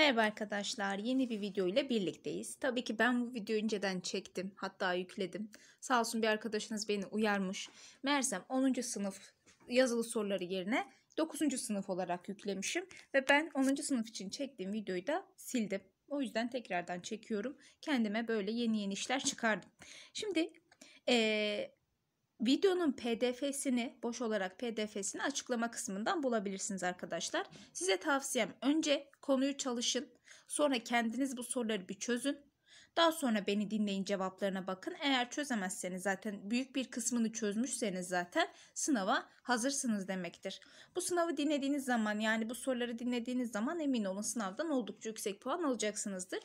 Merhaba arkadaşlar, yeni bir video ile birlikteyiz. Tabii ki ben bu videoyu önceden çektim, hatta yükledim. Sağ olsun bir arkadaşınız beni uyarmış. Mersem 10. sınıf yazılı soruları yerine 9. sınıf olarak yüklemişim. Ve ben 10. sınıf için çektiğim videoyu da sildim. O yüzden tekrardan çekiyorum. Kendime böyle yeni yeni işler çıkardım. Şimdi ee, Videonun pdf'sini boş olarak pdf'sini açıklama kısmından bulabilirsiniz arkadaşlar. Size tavsiyem önce konuyu çalışın. Sonra kendiniz bu soruları bir çözün. Daha sonra beni dinleyin cevaplarına bakın. Eğer çözemezseniz zaten büyük bir kısmını çözmüşseniz zaten sınava hazırsınız demektir. Bu sınavı dinlediğiniz zaman yani bu soruları dinlediğiniz zaman emin olun sınavdan oldukça yüksek puan alacaksınızdır.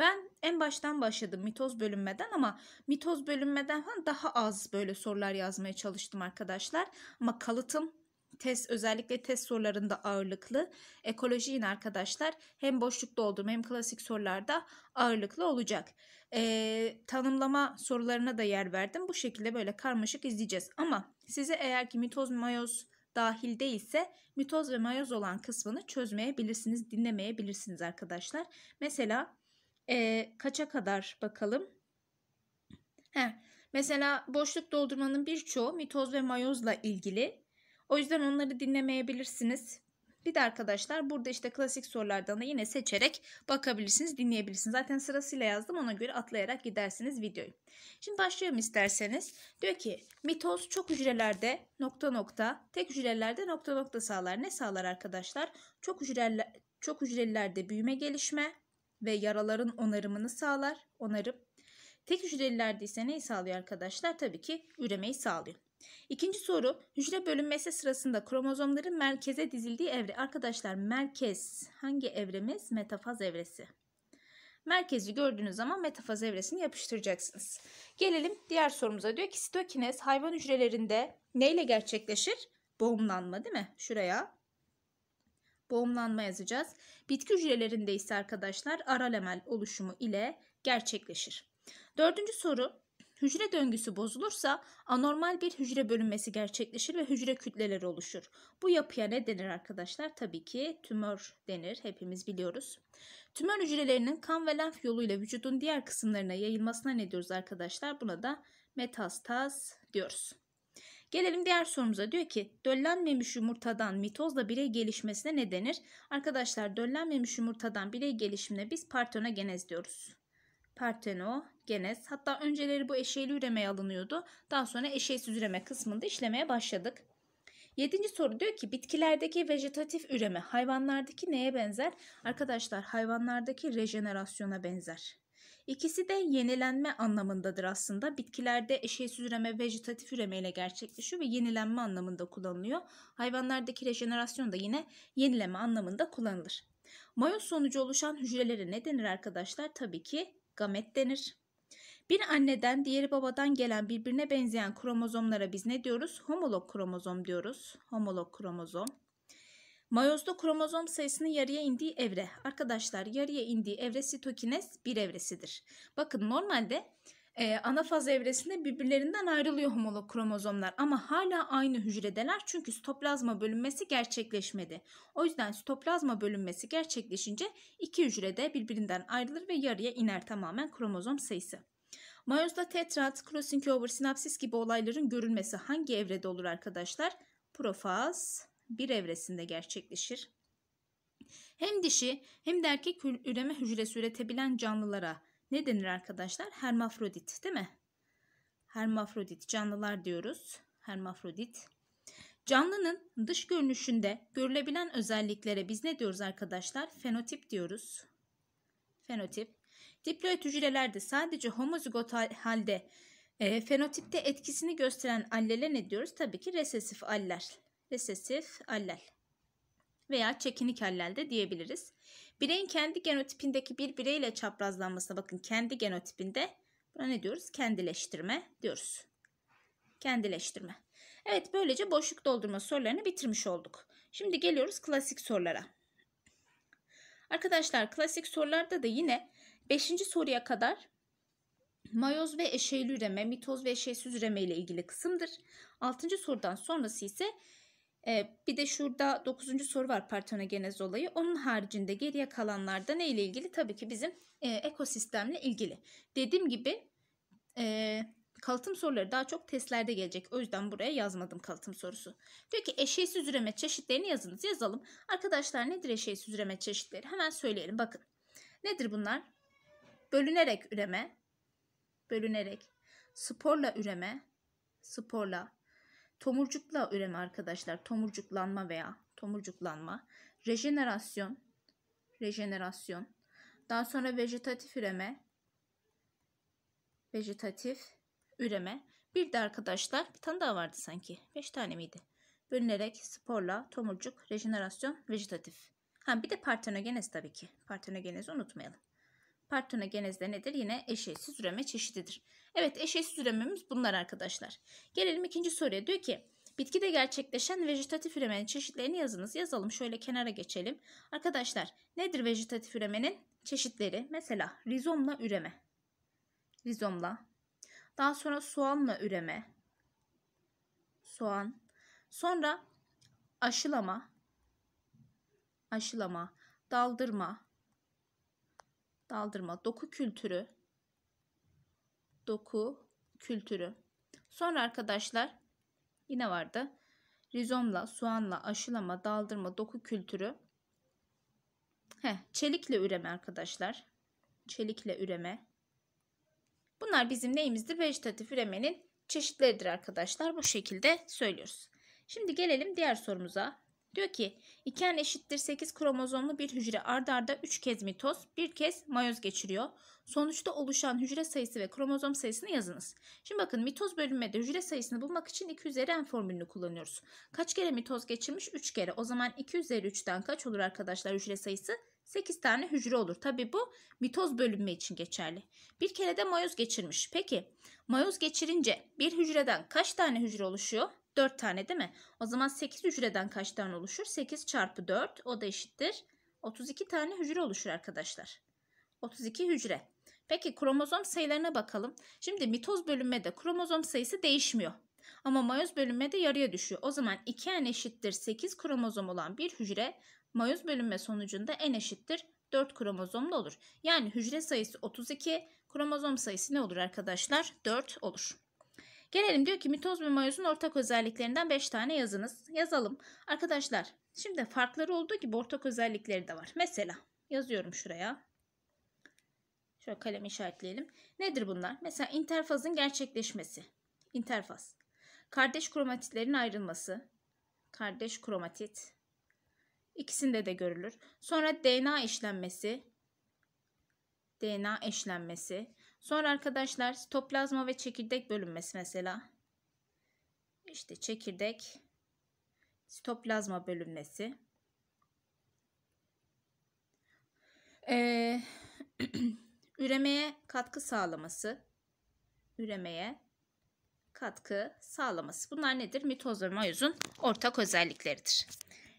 Ben en baştan başladım mitoz bölünmeden ama mitoz bölünmeden daha az böyle sorular yazmaya çalıştım arkadaşlar. Ama kalıtım test özellikle test sorularında ağırlıklı. Ekoloji yine arkadaşlar hem boşluk doldurma hem klasik sorularda ağırlıklı olacak. E, tanımlama sorularına da yer verdim. Bu şekilde böyle karmaşık izleyeceğiz. Ama size eğer ki mitoz mayoz dahil değilse mitoz ve mayoz olan kısmını çözmeyebilirsiniz, dinlemeyebilirsiniz arkadaşlar. Mesela e, kaça kadar bakalım. He, mesela boşluk doldurmanın birçoğu mitoz ve mayozla ilgili. O yüzden onları dinlemeyebilirsiniz. Bir de arkadaşlar burada işte klasik sorulardan da yine seçerek bakabilirsiniz, dinleyebilirsiniz. Zaten sırasıyla yazdım ona göre atlayarak gidersiniz videoyu. Şimdi başlıyorum isterseniz. Diyor ki mitoz çok hücrelerde nokta nokta, tek hücrelerde nokta nokta sağlar. Ne sağlar arkadaşlar? Çok hücreler çok hücrelerde büyüme gelişme, ve yaraların onarımını sağlar. Onarım. Tek hücrelilerde ise neyi sağlıyor arkadaşlar? Tabii ki üremeyi sağlıyor. İkinci soru hücre bölünmesi sırasında kromozomların merkeze dizildiği evre. Arkadaşlar merkez hangi evremiz? Metafaz evresi. Merkezi gördüğünüz zaman metafaz evresini yapıştıracaksınız. Gelelim diğer sorumuza. Diyor ki sitokinez hayvan hücrelerinde neyle gerçekleşir? Boğumlanma değil mi? Şuraya boğumlanma yazacağız. Bitki hücrelerinde ise arkadaşlar ara oluşumu ile gerçekleşir. Dördüncü soru. Hücre döngüsü bozulursa anormal bir hücre bölünmesi gerçekleşir ve hücre kütleleri oluşur. Bu yapıya ne denir arkadaşlar? Tabii ki tümör denir. Hepimiz biliyoruz. Tümör hücrelerinin kan ve lenf yoluyla vücudun diğer kısımlarına yayılmasına ne diyoruz arkadaşlar? Buna da metastaz diyoruz. Gelelim diğer sorumuza. Diyor ki döllenmemiş yumurtadan mitozla birey gelişmesine ne denir? Arkadaşlar döllenmemiş yumurtadan birey gelişimine biz partenogenez diyoruz. Partenogenez. Hatta önceleri bu eşeğli üremeye alınıyordu. Daha sonra eşeğsiz üreme kısmında işlemeye başladık. Yedinci soru diyor ki bitkilerdeki vejetatif üreme hayvanlardaki neye benzer? Arkadaşlar hayvanlardaki rejenerasyona benzer. İkisi de yenilenme anlamındadır aslında. Bitkilerde eşeğsiz üreme vejetatif üreme ile gerçekleşiyor ve yenilenme anlamında kullanılıyor. Hayvanlardaki rejenerasyon da yine yenileme anlamında kullanılır. Mayoz sonucu oluşan hücrelere ne denir arkadaşlar? Tabii ki gamet denir. Bir anneden diğeri babadan gelen birbirine benzeyen kromozomlara biz ne diyoruz? Homolog kromozom diyoruz. Homolog kromozom. Mayozda kromozom sayısının yarıya indiği evre. Arkadaşlar yarıya indiği evre sitokinez bir evresidir. Bakın normalde e, ana faz evresinde birbirlerinden ayrılıyor homolog kromozomlar ama hala aynı hücredeler çünkü sitoplazma bölünmesi gerçekleşmedi. O yüzden sitoplazma bölünmesi gerçekleşince iki hücrede birbirinden ayrılır ve yarıya iner tamamen kromozom sayısı. Mayozda tetrat, crossing over, sinapsis gibi olayların görülmesi hangi evrede olur arkadaşlar? Profaz, bir evresinde gerçekleşir. Hem dişi hem de erkek üreme hücresi üretebilen canlılara ne denir arkadaşlar? Hermafrodit değil mi? Hermafrodit canlılar diyoruz. Hermafrodit. Canlının dış görünüşünde görülebilen özelliklere biz ne diyoruz arkadaşlar? Fenotip diyoruz. Fenotip. Diploid hücrelerde sadece homozigot halde e, fenotipte etkisini gösteren allele ne diyoruz? Tabii ki resesif aller resesif allel veya çekinik allel de diyebiliriz. Bireyin kendi genotipindeki bir bireyle çaprazlanmasına bakın kendi genotipinde buna ne diyoruz? Kendileştirme diyoruz. Kendileştirme. Evet böylece boşluk doldurma sorularını bitirmiş olduk. Şimdi geliyoruz klasik sorulara. Arkadaşlar klasik sorularda da yine 5. soruya kadar mayoz ve eşeyli üreme, mitoz ve eşeysiz üreme ile ilgili kısımdır. 6. sorudan sonrası ise bir de şurada 9. soru var partenogenez olayı. Onun haricinde geriye kalanlarda ne ile ilgili? Tabii ki bizim ekosistemle ilgili. Dediğim gibi kalıtım soruları daha çok testlerde gelecek. O yüzden buraya yazmadım kalıtım sorusu. Diyor ki eşeğsiz üreme çeşitlerini yazınız. Yazalım. Arkadaşlar nedir eşeğsiz üreme çeşitleri? Hemen söyleyelim. Bakın. Nedir bunlar? Bölünerek üreme, bölünerek, sporla üreme, sporla Tomurcukla üreme arkadaşlar. Tomurcuklanma veya tomurcuklanma. Rejenerasyon. Rejenerasyon. Daha sonra vejetatif üreme. Vejetatif üreme. Bir de arkadaşlar bir tane daha vardı sanki. Beş tane miydi? Bölünerek sporla, tomurcuk, rejenerasyon, vejetatif. Ha bir de partenogenez tabii ki. Partenogenezi unutmayalım partenogenez de nedir? Yine eşeğsiz üreme çeşididir. Evet eşeğsiz ürememiz bunlar arkadaşlar. Gelelim ikinci soruya. Diyor ki bitkide gerçekleşen vejetatif üremenin çeşitlerini yazınız. Yazalım şöyle kenara geçelim. Arkadaşlar nedir vejetatif üremenin çeşitleri? Mesela rizomla üreme. Rizomla. Daha sonra soğanla üreme. Soğan. Sonra aşılama. Aşılama. Daldırma daldırma, doku kültürü, doku kültürü. Sonra arkadaşlar yine vardı. Rizomla, soğanla, aşılama, daldırma, doku kültürü. Heh, çelikle üreme arkadaşlar. Çelikle üreme. Bunlar bizim neyimizdir? Vejetatif üremenin çeşitleridir arkadaşlar. Bu şekilde söylüyoruz. Şimdi gelelim diğer sorumuza. Diyor ki 2n eşittir 8 kromozomlu bir hücre ardarda arda 3 kez mitoz, 1 kez mayoz geçiriyor. Sonuçta oluşan hücre sayısı ve kromozom sayısını yazınız. Şimdi bakın mitoz bölünmede hücre sayısını bulmak için 2 üzeri n formülünü kullanıyoruz. Kaç kere mitoz geçirmiş? 3 kere. O zaman 2 üzeri 3'ten kaç olur arkadaşlar hücre sayısı? 8 tane hücre olur. Tabi bu mitoz bölünme için geçerli. Bir kere de mayoz geçirmiş. Peki mayoz geçirince bir hücreden kaç tane hücre oluşuyor? 4 tane değil mi? O zaman 8 hücreden kaç tane oluşur? 8 çarpı 4 o da eşittir. 32 tane hücre oluşur arkadaşlar. 32 hücre. Peki kromozom sayılarına bakalım. Şimdi mitoz bölünmede kromozom sayısı değişmiyor. Ama mayoz bölünmede yarıya düşüyor. O zaman 2n eşittir 8 kromozom olan bir hücre mayoz bölünme sonucunda n eşittir 4 kromozomlu olur. Yani hücre sayısı 32, kromozom sayısı ne olur arkadaşlar? 4 olur. Gelelim diyor ki mitoz ve mayozun ortak özelliklerinden 5 tane yazınız. Yazalım. Arkadaşlar şimdi farkları olduğu gibi ortak özellikleri de var. Mesela yazıyorum şuraya. Şöyle kalem işaretleyelim. Nedir bunlar? Mesela interfazın gerçekleşmesi. İnterfaz. Kardeş kromatitlerin ayrılması. Kardeş kromatit. İkisinde de görülür. Sonra DNA eşlenmesi. DNA eşlenmesi. Sonra arkadaşlar sitoplazma ve çekirdek bölünmesi mesela. İşte çekirdek, sitoplazma bölünmesi. Ee, üremeye katkı sağlaması. Üremeye katkı sağlaması. Bunlar nedir? Mitoz ve mayozun ortak özellikleridir.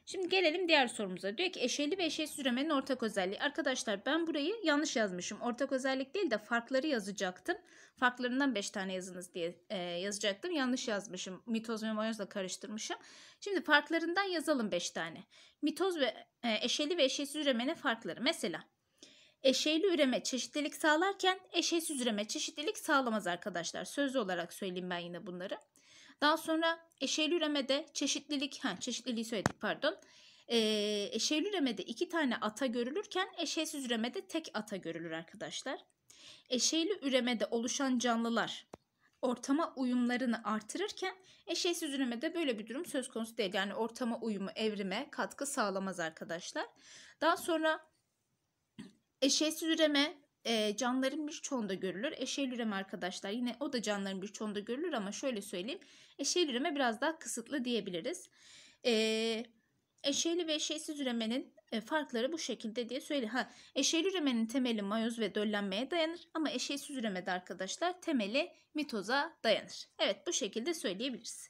Şimdi gelelim diğer sorumuza. Diyor ki eşeli ve eşeğsiz üremenin ortak özelliği. Arkadaşlar ben burayı yanlış yazmışım. Ortak özellik değil de farkları yazacaktım. Farklarından 5 tane yazınız diye e, yazacaktım. Yanlış yazmışım. Mitoz ve mayozla karıştırmışım. Şimdi farklarından yazalım 5 tane. Mitoz ve e, eşeli ve eşeğsiz üremenin farkları. Mesela eşeli üreme çeşitlilik sağlarken eşeğsiz üreme çeşitlilik sağlamaz arkadaşlar. Sözlü olarak söyleyeyim ben yine bunları. Daha sonra eşeğli çeşitlilik, ha, çeşitliliği söyledik pardon. Ee, eşeğli iki tane ata görülürken eşeğsiz üremede tek ata görülür arkadaşlar. Eşeğli üremede oluşan canlılar ortama uyumlarını artırırken eşeğsiz üremede böyle bir durum söz konusu değil. Yani ortama uyumu evrime katkı sağlamaz arkadaşlar. Daha sonra eşeğsiz üreme e, canlıların çoğunda görülür. Eşeğli üreme arkadaşlar yine o da canlıların bir çoğunda görülür ama şöyle söyleyeyim eşeğli üreme biraz daha kısıtlı diyebiliriz. E, eşeğli ve eşeğsiz üremenin e, farkları bu şekilde diye söyle. Ha, eşeğli üremenin temeli mayoz ve döllenmeye dayanır ama eşeğsiz üremede arkadaşlar temeli mitoza dayanır. Evet bu şekilde söyleyebiliriz.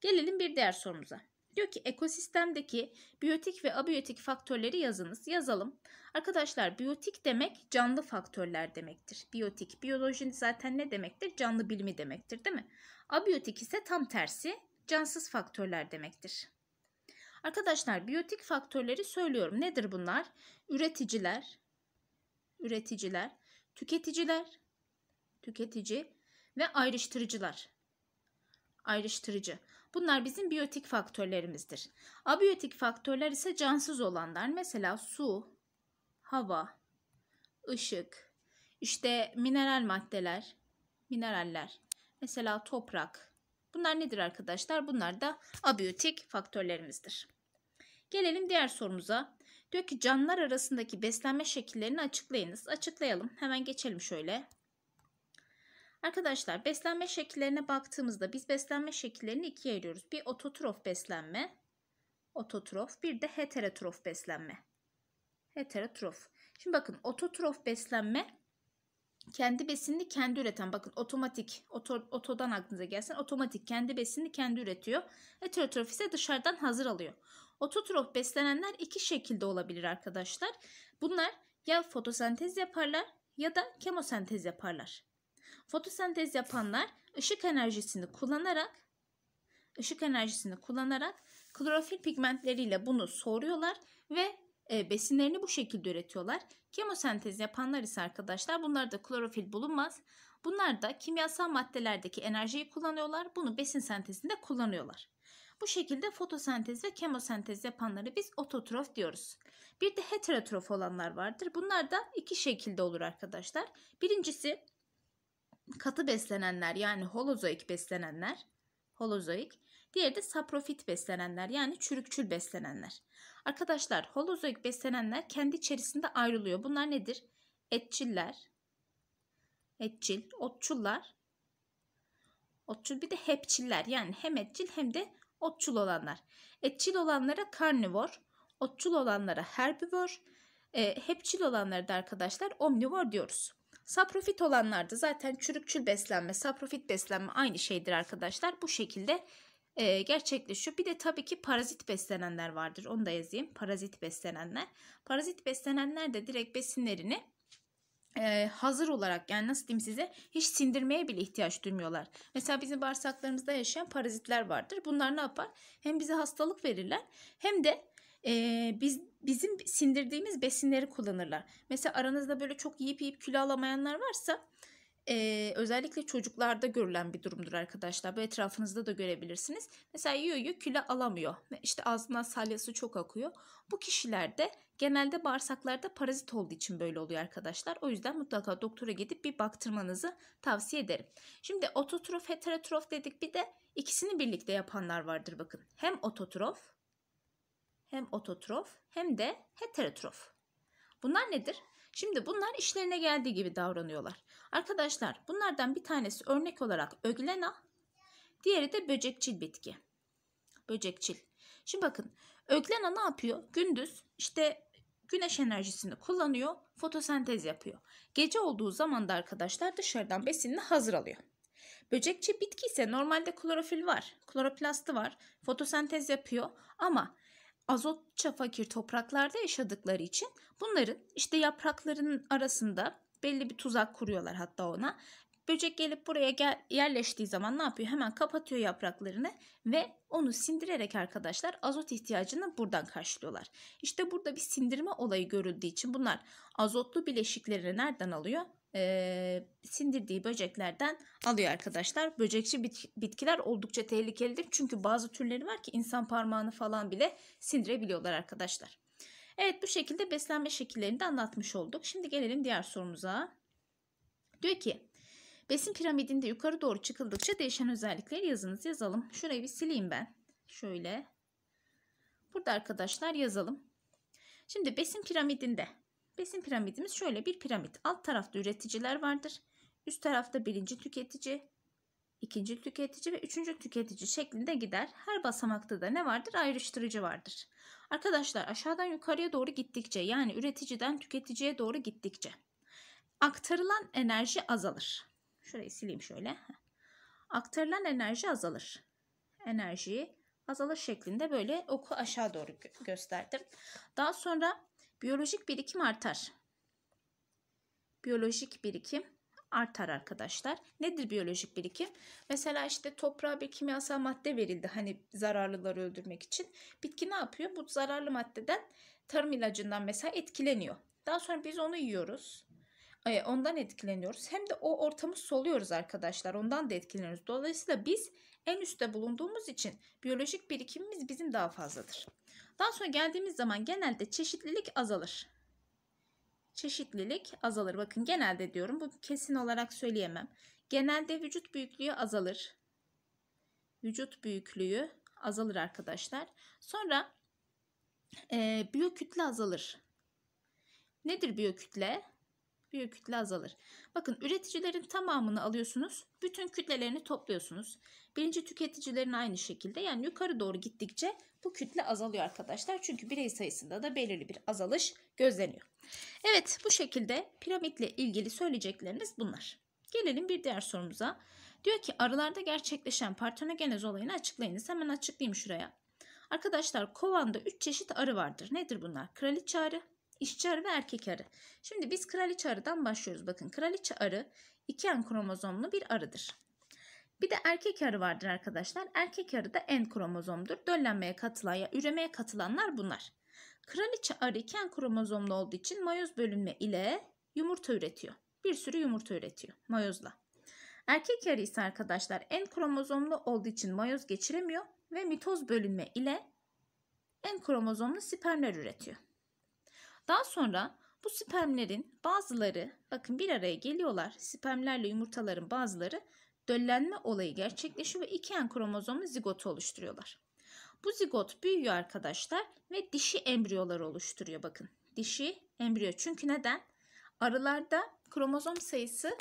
Gelelim bir diğer sorumuza. Diyor ki ekosistemdeki biyotik ve abiyotik faktörleri yazınız. Yazalım. Arkadaşlar biyotik demek canlı faktörler demektir. Biyotik, biyoloji zaten ne demektir? Canlı bilimi demektir değil mi? Abiyotik ise tam tersi cansız faktörler demektir. Arkadaşlar biyotik faktörleri söylüyorum. Nedir bunlar? Üreticiler, üreticiler, tüketiciler, tüketici ve ayrıştırıcılar. Ayrıştırıcı. Bunlar bizim biyotik faktörlerimizdir. Abiyotik faktörler ise cansız olanlar. Mesela su, hava, ışık, işte mineral maddeler, mineraller, Mesela toprak. Bunlar nedir arkadaşlar? Bunlar da abiyotik faktörlerimizdir. Gelelim diğer sorumuza. Diyor ki canlılar arasındaki beslenme şekillerini açıklayınız. Açıklayalım. Hemen geçelim şöyle. Arkadaşlar beslenme şekillerine baktığımızda biz beslenme şekillerini ikiye ayırıyoruz. Bir ototrof beslenme, ototrof bir de heterotrof beslenme. Heterotrof. Şimdi bakın ototrof beslenme kendi besini kendi üreten bakın otomatik oto, otodan aklınıza gelsin otomatik kendi besini kendi üretiyor. Heterotrof ise dışarıdan hazır alıyor. Ototrof beslenenler iki şekilde olabilir arkadaşlar. Bunlar ya fotosentez yaparlar ya da kemosentez yaparlar. Fotosentez yapanlar ışık enerjisini kullanarak ışık enerjisini kullanarak klorofil pigmentleriyle bunu soruyorlar ve e, besinlerini bu şekilde üretiyorlar. Kemosentez yapanlar ise arkadaşlar bunlarda klorofil bulunmaz. Bunlar da kimyasal maddelerdeki enerjiyi kullanıyorlar. Bunu besin sentezinde kullanıyorlar. Bu şekilde fotosentez ve kemosentez yapanları biz ototrof diyoruz. Bir de heterotrof olanlar vardır. Bunlar da iki şekilde olur arkadaşlar. Birincisi katı beslenenler yani holozoik beslenenler. Holozoik. Diğeri de saprofit beslenenler yani çürükçül beslenenler. Arkadaşlar holozoik beslenenler kendi içerisinde ayrılıyor. Bunlar nedir? Etçiller, etçil, otçullar, otçul bir de hepçiller. Yani hem etçil hem de otçul olanlar. Etçil olanlara karnivor, otçul olanlara herbivor, e, hepçil olanlara da arkadaşlar omnivor diyoruz. Saprofit olanlarda zaten çürükçül beslenme, saprofit beslenme aynı şeydir arkadaşlar. Bu şekilde e, gerçekleşiyor. Bir de tabii ki parazit beslenenler vardır. Onu da yazayım. Parazit beslenenler. Parazit beslenenler de direkt besinlerini e, hazır olarak yani nasıl diyeyim size hiç sindirmeye bile ihtiyaç duymuyorlar. Mesela bizim bağırsaklarımızda yaşayan parazitler vardır. Bunlar ne yapar? Hem bize hastalık verirler hem de e, biz bizim sindirdiğimiz besinleri kullanırlar. Mesela aranızda böyle çok yiyip yiyip kilo alamayanlar varsa e, özellikle çocuklarda görülen bir durumdur arkadaşlar. Bu etrafınızda da görebilirsiniz. Mesela yiyor yiyor kilo alamıyor. İşte ağzından salyası çok akıyor. Bu kişilerde genelde bağırsaklarda parazit olduğu için böyle oluyor arkadaşlar. O yüzden mutlaka doktora gidip bir baktırmanızı tavsiye ederim. Şimdi ototrof heterotrof dedik bir de ikisini birlikte yapanlar vardır bakın. Hem ototrof hem ototrof hem de heterotrof. Bunlar nedir? Şimdi bunlar işlerine geldiği gibi davranıyorlar. Arkadaşlar bunlardan bir tanesi örnek olarak öglena, diğeri de böcekçil bitki. Böcekçil. Şimdi bakın öglena ne yapıyor? Gündüz işte güneş enerjisini kullanıyor, fotosentez yapıyor. Gece olduğu zaman da arkadaşlar dışarıdan besinini hazır alıyor. Böcekçi bitki ise normalde klorofil var, kloroplastı var, fotosentez yapıyor ama azotça fakir topraklarda yaşadıkları için bunların işte yapraklarının arasında belli bir tuzak kuruyorlar hatta ona. Böcek gelip buraya gel yerleştiği zaman ne yapıyor? Hemen kapatıyor yapraklarını ve onu sindirerek arkadaşlar azot ihtiyacını buradan karşılıyorlar. İşte burada bir sindirme olayı görüldüğü için bunlar azotlu bileşikleri nereden alıyor? e, sindirdiği böceklerden alıyor arkadaşlar. Böcekçi bit bitkiler oldukça tehlikelidir. Çünkü bazı türleri var ki insan parmağını falan bile sindirebiliyorlar arkadaşlar. Evet bu şekilde beslenme şekillerini de anlatmış olduk. Şimdi gelelim diğer sorumuza. Diyor ki besin piramidinde yukarı doğru çıkıldıkça değişen özellikleri yazınız. Yazalım. Şurayı bir sileyim ben. Şöyle. Burada arkadaşlar yazalım. Şimdi besin piramidinde Besin piramidimiz şöyle bir piramit. Alt tarafta üreticiler vardır. Üst tarafta birinci tüketici, ikinci tüketici ve üçüncü tüketici şeklinde gider. Her basamakta da ne vardır? Ayrıştırıcı vardır. Arkadaşlar aşağıdan yukarıya doğru gittikçe yani üreticiden tüketiciye doğru gittikçe aktarılan enerji azalır. Şurayı sileyim şöyle. Aktarılan enerji azalır. Enerjiyi azalır şeklinde böyle oku aşağı doğru gösterdim. Daha sonra Biyolojik birikim artar. Biyolojik birikim artar arkadaşlar. Nedir biyolojik birikim? Mesela işte toprağa bir kimyasal madde verildi hani zararlıları öldürmek için. Bitki ne yapıyor? Bu zararlı maddeden tarım ilacından mesela etkileniyor. Daha sonra biz onu yiyoruz. E, ondan etkileniyoruz. Hem de o ortamı soluyoruz arkadaşlar. Ondan da etkileniyoruz. Dolayısıyla biz en üstte bulunduğumuz için biyolojik birikimimiz bizim daha fazladır. Daha sonra geldiğimiz zaman genelde çeşitlilik azalır. Çeşitlilik azalır. Bakın genelde diyorum bu kesin olarak söyleyemem. Genelde vücut büyüklüğü azalır. Vücut büyüklüğü azalır arkadaşlar. Sonra e, biyokütle azalır. Nedir biyokütle? büyük kütle azalır. Bakın üreticilerin tamamını alıyorsunuz. Bütün kütlelerini topluyorsunuz. Birinci tüketicilerin aynı şekilde yani yukarı doğru gittikçe bu kütle azalıyor arkadaşlar. Çünkü birey sayısında da belirli bir azalış gözleniyor. Evet bu şekilde piramitle ilgili söyleyecekleriniz bunlar. Gelelim bir diğer sorumuza. Diyor ki arılarda gerçekleşen partenogenez olayını açıklayınız. Hemen açıklayayım şuraya. Arkadaşlar kovanda 3 çeşit arı vardır. Nedir bunlar? Kraliçe arı, İşçi arı ve erkek arı. Şimdi biz kraliçe arıdan başlıyoruz. Bakın kraliçe arı iki en kromozomlu bir arıdır. Bir de erkek arı vardır arkadaşlar. Erkek arı da en kromozomdur. Döllenmeye katılan ya üremeye katılanlar bunlar. Kraliçe arı iki en kromozomlu olduğu için mayoz bölünme ile yumurta üretiyor. Bir sürü yumurta üretiyor mayozla. Erkek arı ise arkadaşlar en kromozomlu olduğu için mayoz geçiremiyor ve mitoz bölünme ile en kromozomlu spermler üretiyor. Daha sonra bu spermlerin bazıları bakın bir araya geliyorlar. Spermlerle yumurtaların bazıları döllenme olayı gerçekleşiyor ve iki en kromozomlu zigotu oluşturuyorlar. Bu zigot büyüyor arkadaşlar ve dişi embriyolar oluşturuyor bakın. Dişi embriyo çünkü neden? Arılarda kromozom sayısı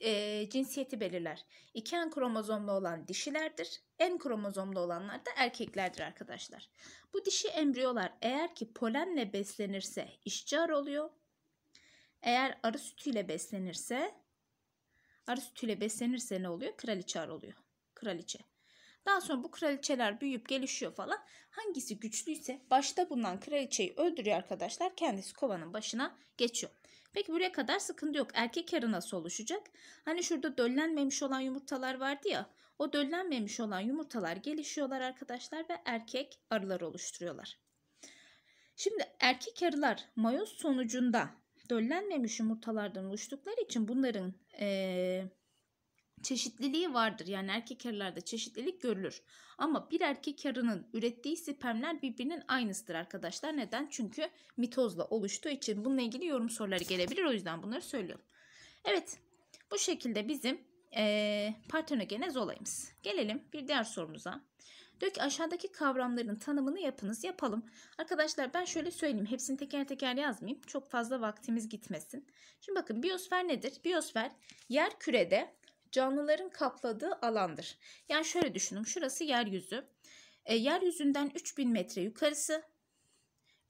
e, cinsiyeti belirler. İki en kromozomlu olan dişilerdir. En kromozomlu olanlar da erkeklerdir arkadaşlar. Bu dişi embriyolar eğer ki polenle beslenirse işçi arı oluyor. Eğer arı sütüyle beslenirse arı sütüyle beslenirse ne oluyor? Kraliçe arı oluyor. Kraliçe. Daha sonra bu kraliçeler büyüyüp gelişiyor falan. Hangisi güçlüyse başta bulunan kraliçeyi öldürüyor arkadaşlar. Kendisi kovanın başına geçiyor. Peki buraya kadar sıkıntı yok. Erkek yarı nasıl oluşacak? Hani şurada döllenmemiş olan yumurtalar vardı ya. O döllenmemiş olan yumurtalar gelişiyorlar arkadaşlar ve erkek arılar oluşturuyorlar. Şimdi erkek arılar mayoz sonucunda döllenmemiş yumurtalardan oluştukları için bunların e, çeşitliliği vardır. Yani erkek arılarda çeşitlilik görülür. Ama bir erkek arının ürettiği spermler birbirinin aynısıdır arkadaşlar. Neden? Çünkü mitozla oluştuğu için bununla ilgili yorum soruları gelebilir. O yüzden bunları söylüyorum. Evet bu şekilde bizim e, partenogenez olayımız. Gelelim bir diğer sorumuza. Diyor ki aşağıdaki kavramların tanımını yapınız yapalım. Arkadaşlar ben şöyle söyleyeyim hepsini teker teker yazmayayım. Çok fazla vaktimiz gitmesin. Şimdi bakın biosfer nedir? Biosfer yer kürede canlıların kapladığı alandır. Yani şöyle düşünün şurası yeryüzü. E, yeryüzünden 3000 metre yukarısı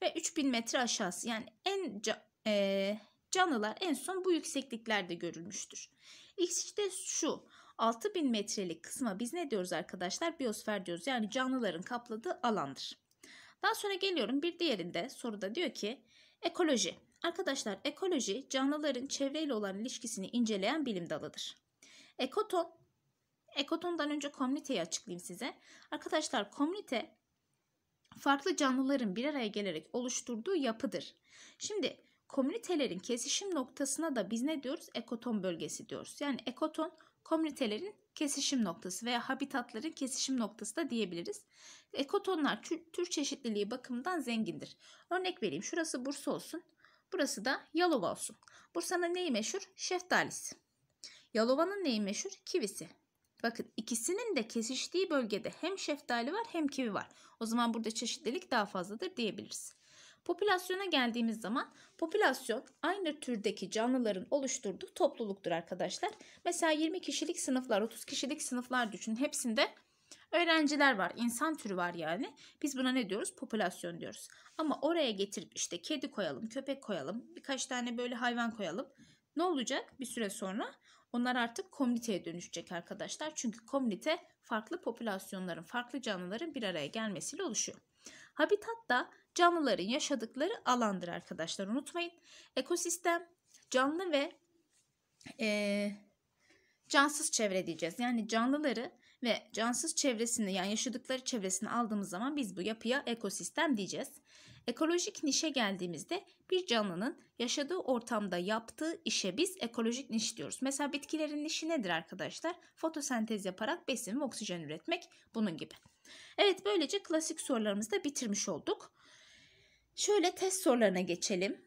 ve 3000 metre aşağısı yani en e, canlılar en son bu yüksekliklerde görülmüştür. İşte şu 6000 metrelik kısma biz ne diyoruz arkadaşlar? Biosfer diyoruz. Yani canlıların kapladığı alandır. Daha sonra geliyorum bir diğerinde soruda diyor ki ekoloji. Arkadaşlar ekoloji canlıların çevreyle olan ilişkisini inceleyen bilim dalıdır. Ekoton. Ekoton'dan önce komüniteyi açıklayayım size. Arkadaşlar komünite farklı canlıların bir araya gelerek oluşturduğu yapıdır. Şimdi komünitelerin kesişim noktasına da biz ne diyoruz? Ekoton bölgesi diyoruz. Yani ekoton komünitelerin kesişim noktası veya habitatların kesişim noktası da diyebiliriz. Ekotonlar tür çeşitliliği bakımından zengindir. Örnek vereyim şurası Bursa olsun. Burası da Yalova olsun. Bursa'nın neyi meşhur? Şeftalisi. Yalova'nın neyi meşhur? Kivisi. Bakın ikisinin de kesiştiği bölgede hem şeftali var hem kivi var. O zaman burada çeşitlilik daha fazladır diyebiliriz. Popülasyona geldiğimiz zaman popülasyon aynı türdeki canlıların oluşturduğu topluluktur arkadaşlar. Mesela 20 kişilik sınıflar, 30 kişilik sınıflar düşünün. Hepsinde öğrenciler var, insan türü var yani. Biz buna ne diyoruz? Popülasyon diyoruz. Ama oraya getirip işte kedi koyalım, köpek koyalım, birkaç tane böyle hayvan koyalım. Ne olacak bir süre sonra? Onlar artık komüniteye dönüşecek arkadaşlar. Çünkü komünite farklı popülasyonların, farklı canlıların bir araya gelmesiyle oluşuyor. Habitat da canlıların yaşadıkları alandır arkadaşlar unutmayın. Ekosistem canlı ve e, cansız çevre diyeceğiz. Yani canlıları ve cansız çevresini yani yaşadıkları çevresini aldığımız zaman biz bu yapıya ekosistem diyeceğiz. Ekolojik nişe geldiğimizde bir canlının yaşadığı ortamda yaptığı işe biz ekolojik niş diyoruz. Mesela bitkilerin nişi nedir arkadaşlar? Fotosentez yaparak besin ve oksijen üretmek bunun gibi. Evet böylece klasik sorularımızı da bitirmiş olduk. Şöyle test sorularına geçelim.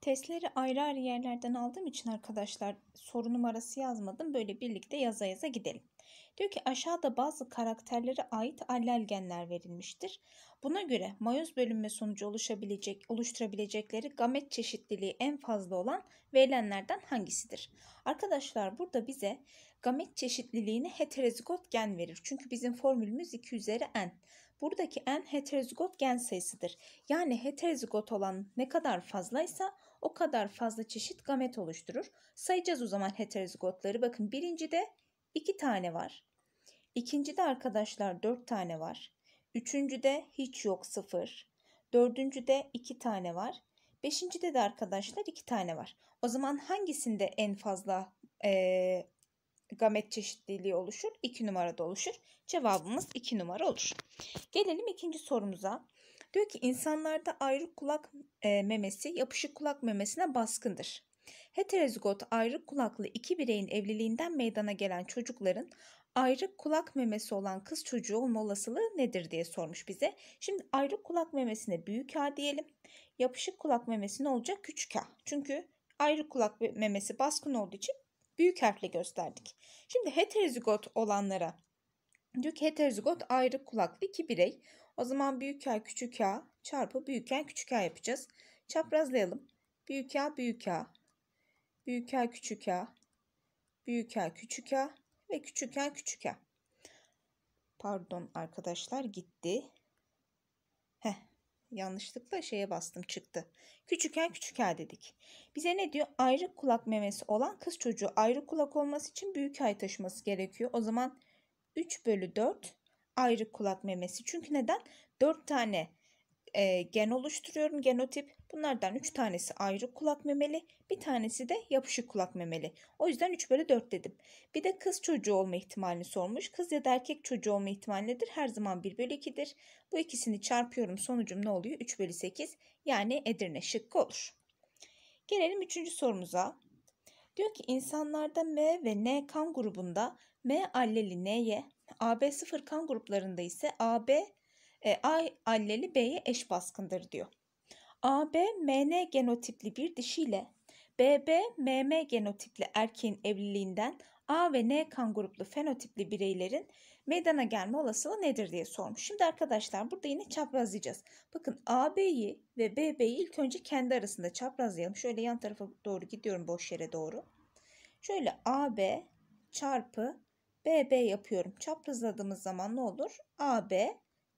Testleri ayrı ayrı yerlerden aldığım için arkadaşlar soru numarası yazmadım. Böyle birlikte yaza yaza gidelim. Diyor ki aşağıda bazı karakterlere ait allel genler verilmiştir. Buna göre mayoz bölünme sonucu oluşabilecek, oluşturabilecekleri gamet çeşitliliği en fazla olan verilenlerden hangisidir? Arkadaşlar burada bize gamet çeşitliliğini heterozigot gen verir. Çünkü bizim formülümüz 2 üzeri n. Buradaki n heterozigot gen sayısıdır. Yani heterozigot olan ne kadar fazlaysa o kadar fazla çeşit gamet oluşturur. Sayacağız o zaman heterozigotları. Bakın birinci de 2 tane var. İkincide arkadaşlar dört tane var. Üçüncüde hiç yok sıfır. Dördüncüde iki tane var. Beşincide de arkadaşlar iki tane var. O zaman hangisinde en fazla e, gamet çeşitliliği oluşur? 2 numarada oluşur. Cevabımız iki numara olur. Gelelim ikinci sorumuza. Diyor ki insanlarda ayrı kulak e, memesi yapışık kulak memesine baskındır. Heterozigot ayrık kulaklı iki bireyin evliliğinden meydana gelen çocukların ayrık kulak memesi olan kız çocuğu olma olasılığı nedir diye sormuş bize. Şimdi ayrık kulak memesine büyük A diyelim. Yapışık kulak memesine olacak küçük A. Çünkü ayrık kulak memesi baskın olduğu için büyük harfle gösterdik. Şimdi heterozigot olanlara diyor ki heterozigot ayrık kulaklı iki birey. O zaman büyük A küçük A çarpı büyük A küçük A yapacağız. Çaprazlayalım. Büyük A büyük A büyük A küçük A, büyük A küçük A ve küçük A küçük A. Pardon arkadaşlar gitti. Heh, yanlışlıkla şeye bastım çıktı. Küçük A küçük A dedik. Bize ne diyor? Ayrı kulak memesi olan kız çocuğu ayrı kulak olması için büyük ay taşıması gerekiyor. O zaman 3 bölü 4 ayrı kulak memesi. Çünkü neden? 4 tane e, gen oluşturuyorum. Genotip Bunlardan 3 tanesi ayrı kulak memeli, bir tanesi de yapışık kulak memeli. O yüzden 3 bölü 4 dedim. Bir de kız çocuğu olma ihtimalini sormuş. Kız ya da erkek çocuğu olma ihtimali nedir? Her zaman 1 bölü 2'dir. Bu ikisini çarpıyorum. Sonucum ne oluyor? 3 bölü 8 yani Edirne şıkkı olur. Gelelim 3. sorumuza. Diyor ki insanlarda M ve N kan grubunda M alleli N'ye, AB0 kan gruplarında ise AB e, A alleli B'ye eş baskındır diyor. AB MN genotipli bir dişiyle BB MM genotipli erkeğin evliliğinden A ve N kan gruplu fenotipli bireylerin meydana gelme olasılığı nedir diye sormuş. Şimdi arkadaşlar burada yine çaprazlayacağız. Bakın AB'yi ve BB'yi ilk önce kendi arasında çaprazlayalım. Şöyle yan tarafa doğru gidiyorum boş yere doğru. Şöyle AB çarpı BB yapıyorum. Çaprazladığımız zaman ne olur? AB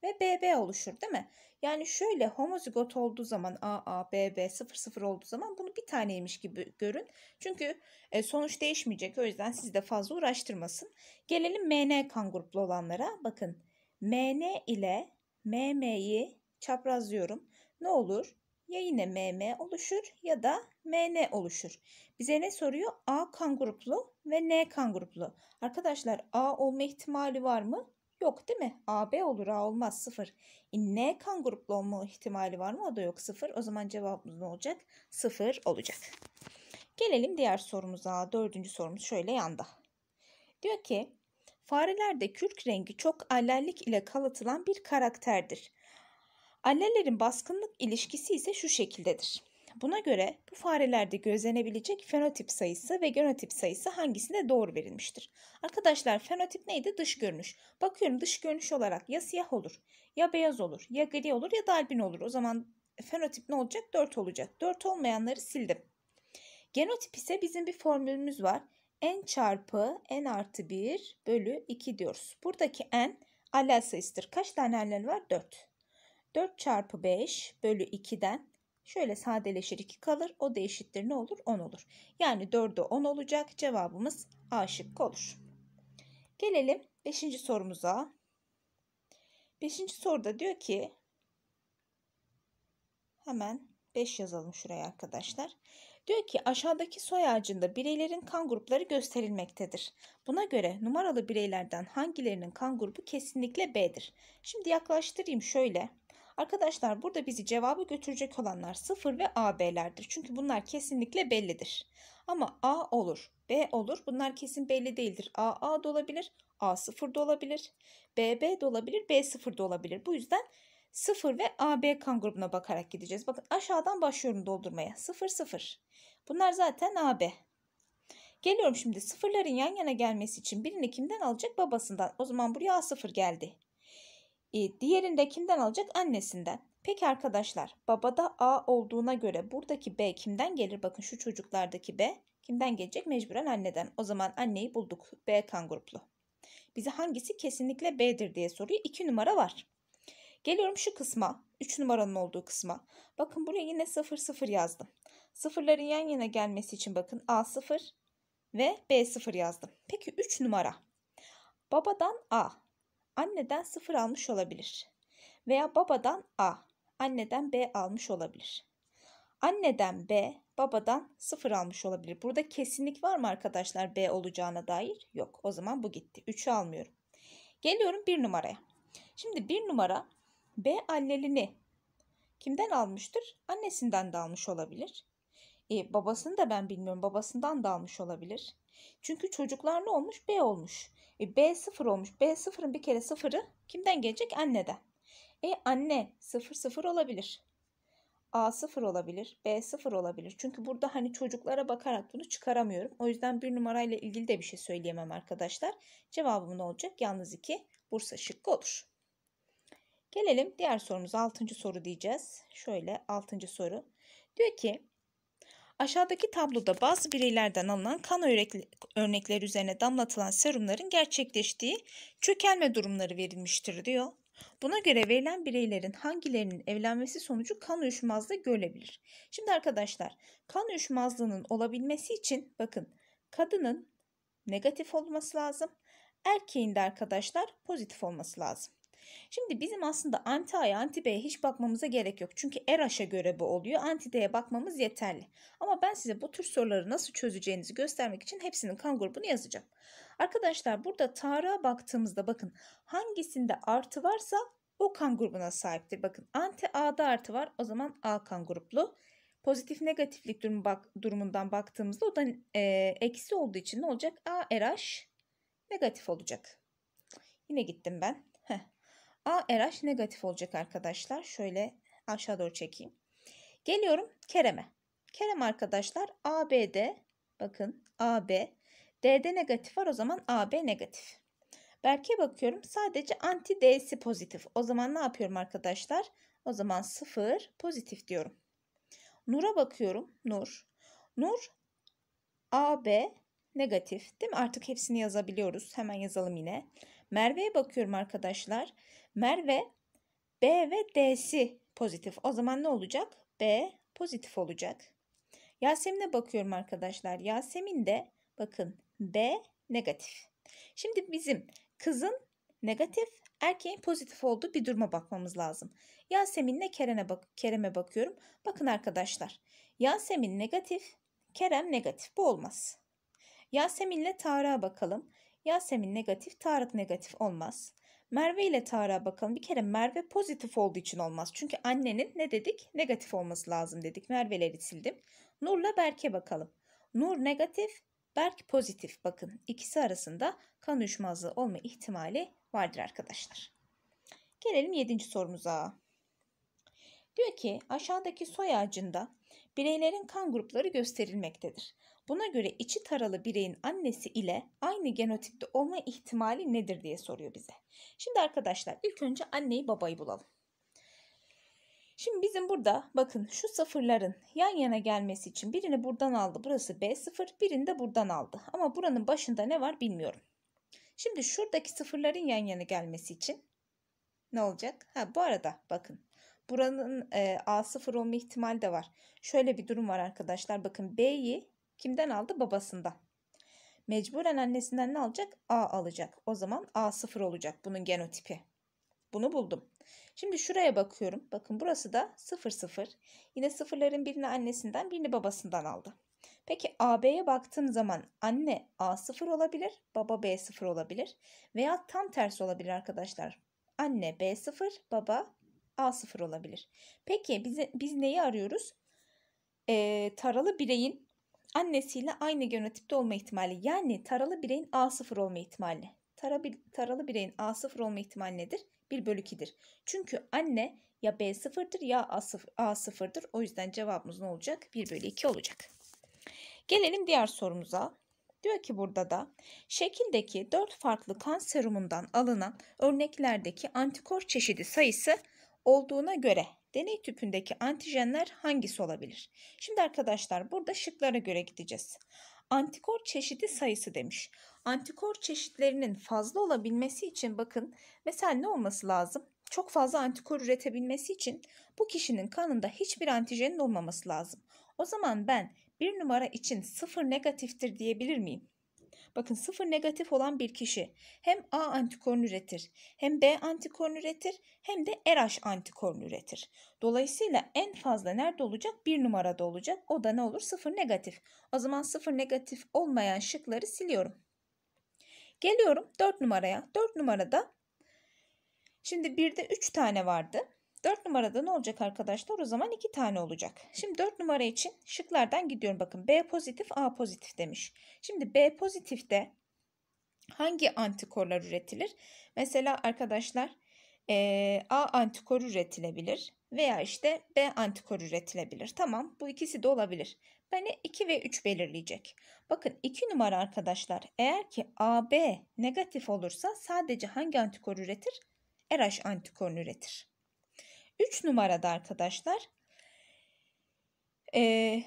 ve BB oluşur değil mi? Yani şöyle homozigot olduğu zaman AA, BB, 00 olduğu zaman bunu bir taneymiş gibi görün. Çünkü e, sonuç değişmeyecek o yüzden sizi de fazla uğraştırmasın. Gelelim MN kan gruplu olanlara. Bakın MN ile MM'yi çaprazlıyorum. Ne olur? Ya yine MM oluşur ya da MN oluşur. Bize ne soruyor? A kan gruplu ve N kan gruplu. Arkadaşlar A olma ihtimali var mı? Yok değil mi? AB olur A olmaz sıfır. E, N kan gruplu olma ihtimali var mı? O da yok sıfır. O zaman cevabımız ne olacak? Sıfır olacak. Gelelim diğer sorumuza. Dördüncü sorumuz şöyle yanda. Diyor ki farelerde kürk rengi çok alellik ile kalıtılan bir karakterdir. Alellerin baskınlık ilişkisi ise şu şekildedir. Buna göre bu farelerde gözlenebilecek fenotip sayısı ve genotip sayısı hangisinde doğru verilmiştir? Arkadaşlar fenotip neydi? Dış görünüş. Bakıyorum dış görünüş olarak ya siyah olur, ya beyaz olur, ya gri olur ya da albin olur. O zaman fenotip ne olacak? 4 olacak. 4 olmayanları sildim. Genotip ise bizim bir formülümüz var. n çarpı n artı 1 bölü 2 diyoruz. Buradaki n alel sayısıdır. Kaç tane allel var? 4. 4 çarpı 5 bölü 2'den Şöyle sadeleşir 2 kalır. O da eşittir ne olur? 10 olur. Yani 4'e 10 olacak. Cevabımız A şıkkı olur. Gelelim 5. sorumuza. 5. soruda diyor ki hemen 5 yazalım şuraya arkadaşlar. Diyor ki aşağıdaki soy ağacında bireylerin kan grupları gösterilmektedir. Buna göre numaralı bireylerden hangilerinin kan grubu kesinlikle B'dir. Şimdi yaklaştırayım şöyle. Arkadaşlar burada bizi cevabı götürecek olanlar 0 ve AB'lerdir. Çünkü bunlar kesinlikle bellidir. Ama A olur, B olur. Bunlar kesin belli değildir. AA da olabilir, A0 da olabilir, BB de olabilir, B0 da olabilir. Bu yüzden 0 ve AB kan grubuna bakarak gideceğiz. Bakın aşağıdan başlıyorum doldurmaya. 0 0. Bunlar zaten AB. Geliyorum şimdi sıfırların yan yana gelmesi için birini kimden alacak? Babasından. O zaman buraya A0 geldi. Ee, Diğerinde kimden alacak? Annesinden. Peki arkadaşlar babada A olduğuna göre buradaki B kimden gelir? Bakın şu çocuklardaki B kimden gelecek? Mecburen anneden. O zaman anneyi bulduk. B kan gruplu. Bize hangisi kesinlikle B'dir diye soruyor. 2 numara var. Geliyorum şu kısma. 3 numaranın olduğu kısma. Bakın buraya yine 0 0 yazdım. Sıfırların yan yana gelmesi için bakın A0 ve B0 yazdım. Peki 3 numara. Babadan A anneden sıfır almış olabilir. Veya babadan A, anneden B almış olabilir. Anneden B, babadan sıfır almış olabilir. Burada kesinlik var mı arkadaşlar B olacağına dair? Yok. O zaman bu gitti. 3'ü almıyorum. Geliyorum bir numaraya. Şimdi bir numara B allelini kimden almıştır? Annesinden de almış olabilir. E, babasını da ben bilmiyorum. Babasından da almış olabilir. Çünkü çocuklar ne olmuş? B olmuş. E, B sıfır olmuş. B sıfırın bir kere sıfırı kimden gelecek? Anneden. E anne sıfır sıfır olabilir. A sıfır olabilir. B sıfır olabilir. Çünkü burada hani çocuklara bakarak bunu çıkaramıyorum. O yüzden bir numarayla ilgili de bir şey söyleyemem arkadaşlar. Cevabım ne olacak? Yalnız iki Bursa şıkkı olur. Gelelim diğer sorumuz altıncı soru diyeceğiz. Şöyle altıncı soru. Diyor ki Aşağıdaki tabloda bazı bireylerden alınan kan örnekleri üzerine damlatılan serumların gerçekleştiği çökelme durumları verilmiştir diyor. Buna göre verilen bireylerin hangilerinin evlenmesi sonucu kan uyuşmazlığı görülebilir. Şimdi arkadaşlar kan uyuşmazlığının olabilmesi için bakın kadının negatif olması lazım. Erkeğin de arkadaşlar pozitif olması lazım. Şimdi bizim aslında anti A'ya anti B'ye hiç bakmamıza gerek yok. Çünkü Eraş'a göre bu oluyor. Anti D'ye bakmamız yeterli. Ama ben size bu tür soruları nasıl çözeceğinizi göstermek için hepsinin kan grubunu yazacağım. Arkadaşlar burada Tarık'a baktığımızda bakın hangisinde artı varsa o kan grubuna sahiptir. Bakın anti A'da artı var o zaman A kan gruplu. Pozitif negatiflik durumu bak, durumundan baktığımızda o da e, eksi olduğu için ne olacak? A RH negatif olacak. Yine gittim ben. A ARH negatif olacak arkadaşlar. Şöyle aşağı doğru çekeyim. Geliyorum Kerem'e. Kerem arkadaşlar ABD bakın AB D'de negatif var o zaman AB negatif. Berke bakıyorum sadece anti D'si pozitif. O zaman ne yapıyorum arkadaşlar? O zaman 0 pozitif diyorum. Nur'a bakıyorum. Nur. Nur AB negatif değil mi? Artık hepsini yazabiliyoruz. Hemen yazalım yine. Merve'ye bakıyorum arkadaşlar. Merve B ve D'si pozitif. O zaman ne olacak? B pozitif olacak. Yasemin'e bakıyorum arkadaşlar. Yasemin de bakın B negatif. Şimdi bizim kızın negatif, erkeğin pozitif olduğu bir duruma bakmamız lazım. Yasemin'le Kerem'e bak Kerem'e bakıyorum. Bakın arkadaşlar. Yasemin negatif, Kerem negatif. Bu olmaz. Yasemin'le Tarık'a bakalım. Yasemin negatif, Tarık negatif olmaz. Merve ile Tarık'a bakalım. Bir kere Merve pozitif olduğu için olmaz. Çünkü annenin ne dedik? Negatif olması lazım dedik. Merve'leri sildim. Nur'la Berk'e bakalım. Nur negatif, Berk pozitif. Bakın ikisi arasında kan uyuşmazlığı olma ihtimali vardır arkadaşlar. Gelelim 7. sorumuza. Diyor ki aşağıdaki soy ağacında bireylerin kan grupları gösterilmektedir. Buna göre içi taralı bireyin annesi ile aynı genotipte olma ihtimali nedir diye soruyor bize. Şimdi arkadaşlar ilk önce anneyi babayı bulalım. Şimdi bizim burada bakın şu sıfırların yan yana gelmesi için birini buradan aldı. Burası B0 birini de buradan aldı. Ama buranın başında ne var bilmiyorum. Şimdi şuradaki sıfırların yan yana gelmesi için ne olacak? Ha bu arada bakın buranın e, A0 olma ihtimali de var. Şöyle bir durum var arkadaşlar. Bakın B'yi Kimden aldı? Babasından. Mecburen annesinden ne alacak? A alacak. O zaman A sıfır olacak bunun genotipi. Bunu buldum. Şimdi şuraya bakıyorum. Bakın burası da 0 0. Yine sıfırların birini annesinden birini babasından aldı. Peki AB'ye baktığım zaman anne A0 olabilir, baba B0 olabilir veya tam tersi olabilir arkadaşlar. Anne B0, baba A0 olabilir. Peki biz, biz neyi arıyoruz? Ee, taralı bireyin annesiyle aynı genotipte olma ihtimali yani taralı bireyin A0 olma ihtimali. Tara, taralı bireyin A0 olma ihtimali nedir? 1 bölü 2'dir. Çünkü anne ya B0'dır ya A0, 0dır O yüzden cevabımız ne olacak? 1 bölü 2 olacak. Gelelim diğer sorumuza. Diyor ki burada da şekildeki 4 farklı kan serumundan alınan örneklerdeki antikor çeşidi sayısı olduğuna göre deney tüpündeki antijenler hangisi olabilir? Şimdi arkadaşlar burada şıklara göre gideceğiz. Antikor çeşidi sayısı demiş. Antikor çeşitlerinin fazla olabilmesi için bakın mesela ne olması lazım? Çok fazla antikor üretebilmesi için bu kişinin kanında hiçbir antijenin olmaması lazım. O zaman ben bir numara için sıfır negatiftir diyebilir miyim? Bakın sıfır negatif olan bir kişi hem A antikorun üretir, hem B antikorun üretir, hem de RH antikorun üretir. Dolayısıyla en fazla nerede olacak? Bir numarada olacak. O da ne olur? Sıfır negatif. O zaman sıfır negatif olmayan şıkları siliyorum. Geliyorum 4 numaraya. 4 numarada şimdi 1'de 3 tane vardı. 4 numarada ne olacak arkadaşlar? O zaman 2 tane olacak. Şimdi 4 numara için şıklardan gidiyorum. Bakın B pozitif A pozitif demiş. Şimdi B pozitifte hangi antikorlar üretilir? Mesela arkadaşlar e, A antikor üretilebilir veya işte B antikor üretilebilir. Tamam bu ikisi de olabilir. Beni 2 ve 3 belirleyecek. Bakın 2 numara arkadaşlar eğer ki AB negatif olursa sadece hangi antikor üretir? RH antikorunu üretir. 3 numarada arkadaşlar e,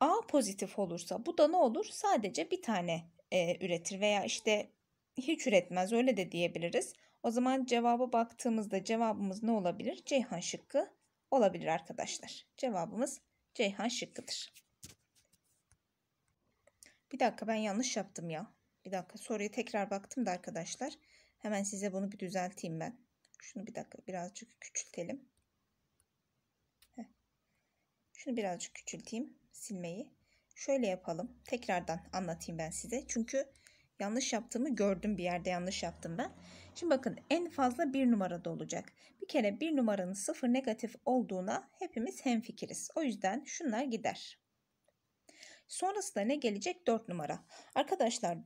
A pozitif olursa bu da ne olur? Sadece bir tane e, üretir veya işte hiç üretmez öyle de diyebiliriz. O zaman cevaba baktığımızda cevabımız ne olabilir? Ceyhan şıkkı olabilir arkadaşlar. Cevabımız Ceyhan şıkkıdır. Bir dakika ben yanlış yaptım ya. Bir dakika soruya tekrar baktım da arkadaşlar. Hemen size bunu bir düzelteyim ben. Şunu bir dakika birazcık küçültelim. Şunu birazcık küçülteyim silmeyi. Şöyle yapalım. Tekrardan anlatayım ben size. Çünkü yanlış yaptığımı gördüm bir yerde yanlış yaptım ben. Şimdi bakın en fazla bir numarada olacak. Bir kere bir numaranın sıfır negatif olduğuna hepimiz hemfikiriz. O yüzden şunlar gider. Sonrasında ne gelecek? 4 numara. Arkadaşlar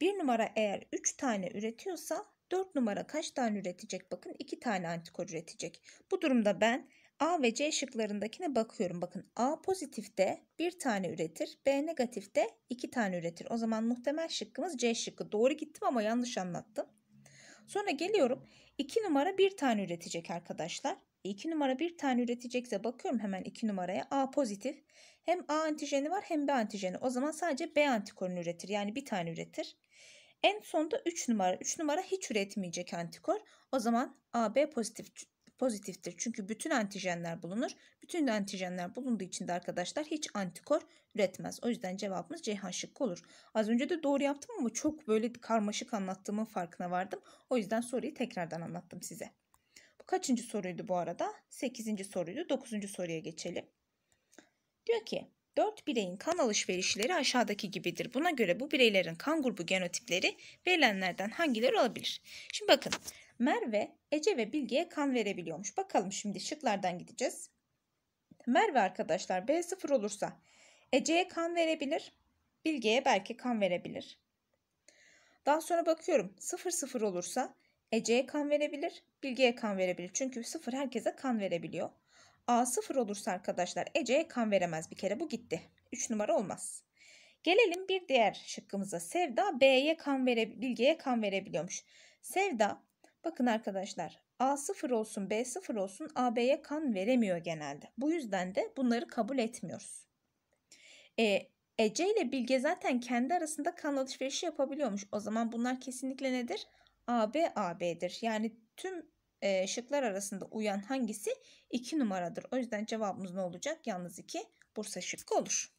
bir numara eğer 3 tane üretiyorsa 4 numara kaç tane üretecek? Bakın 2 tane antikor üretecek. Bu durumda ben A ve C şıklarındakine bakıyorum. Bakın A pozitifte bir tane üretir. B negatifte iki tane üretir. O zaman muhtemel şıkkımız C şıkkı. Doğru gittim ama yanlış anlattım. Sonra geliyorum. 2 numara bir tane üretecek arkadaşlar. 2 e, numara bir tane üretecekse bakıyorum hemen 2 numaraya. A pozitif. Hem A antijeni var hem B antijeni. O zaman sadece B antikorunu üretir. Yani bir tane üretir. En sonda 3 numara. 3 numara hiç üretmeyecek antikor. O zaman AB pozitif pozitiftir. Çünkü bütün antijenler bulunur. Bütün antijenler bulunduğu için de arkadaşlar hiç antikor üretmez. O yüzden cevabımız Ceyhan şıkkı olur. Az önce de doğru yaptım ama çok böyle karmaşık anlattığımın farkına vardım. O yüzden soruyu tekrardan anlattım size. Bu kaçıncı soruydu bu arada? Sekizinci soruydu. Dokuzuncu soruya geçelim. Diyor ki dört bireyin kan alışverişleri aşağıdaki gibidir. Buna göre bu bireylerin kan grubu genotipleri verilenlerden hangileri olabilir? Şimdi bakın Merve, Ece ve Bilge'ye kan verebiliyormuş. Bakalım şimdi şıklardan gideceğiz. Merve arkadaşlar B0 olursa Ece'ye kan verebilir. Bilge'ye belki kan verebilir. Daha sonra bakıyorum 0-0 olursa Ece'ye kan verebilir, Bilge'ye kan verebilir. Çünkü 0 herkese kan verebiliyor. A0 olursa arkadaşlar Ece'ye kan veremez bir kere bu gitti. 3 numara olmaz. Gelelim bir diğer şıkkımıza. Sevda B'ye kan vere, Bilge'ye kan verebiliyormuş. Sevda Bakın arkadaşlar A0 olsun B0 olsun AB'ye kan veremiyor genelde. Bu yüzden de bunları kabul etmiyoruz. E, Ece ile Bilge zaten kendi arasında kan alışverişi yapabiliyormuş. O zaman bunlar kesinlikle nedir? AB AB'dir. Yani tüm e, şıklar arasında uyan hangisi? 2 numaradır. O yüzden cevabımız ne olacak? Yalnız 2 Bursa şıkkı olur.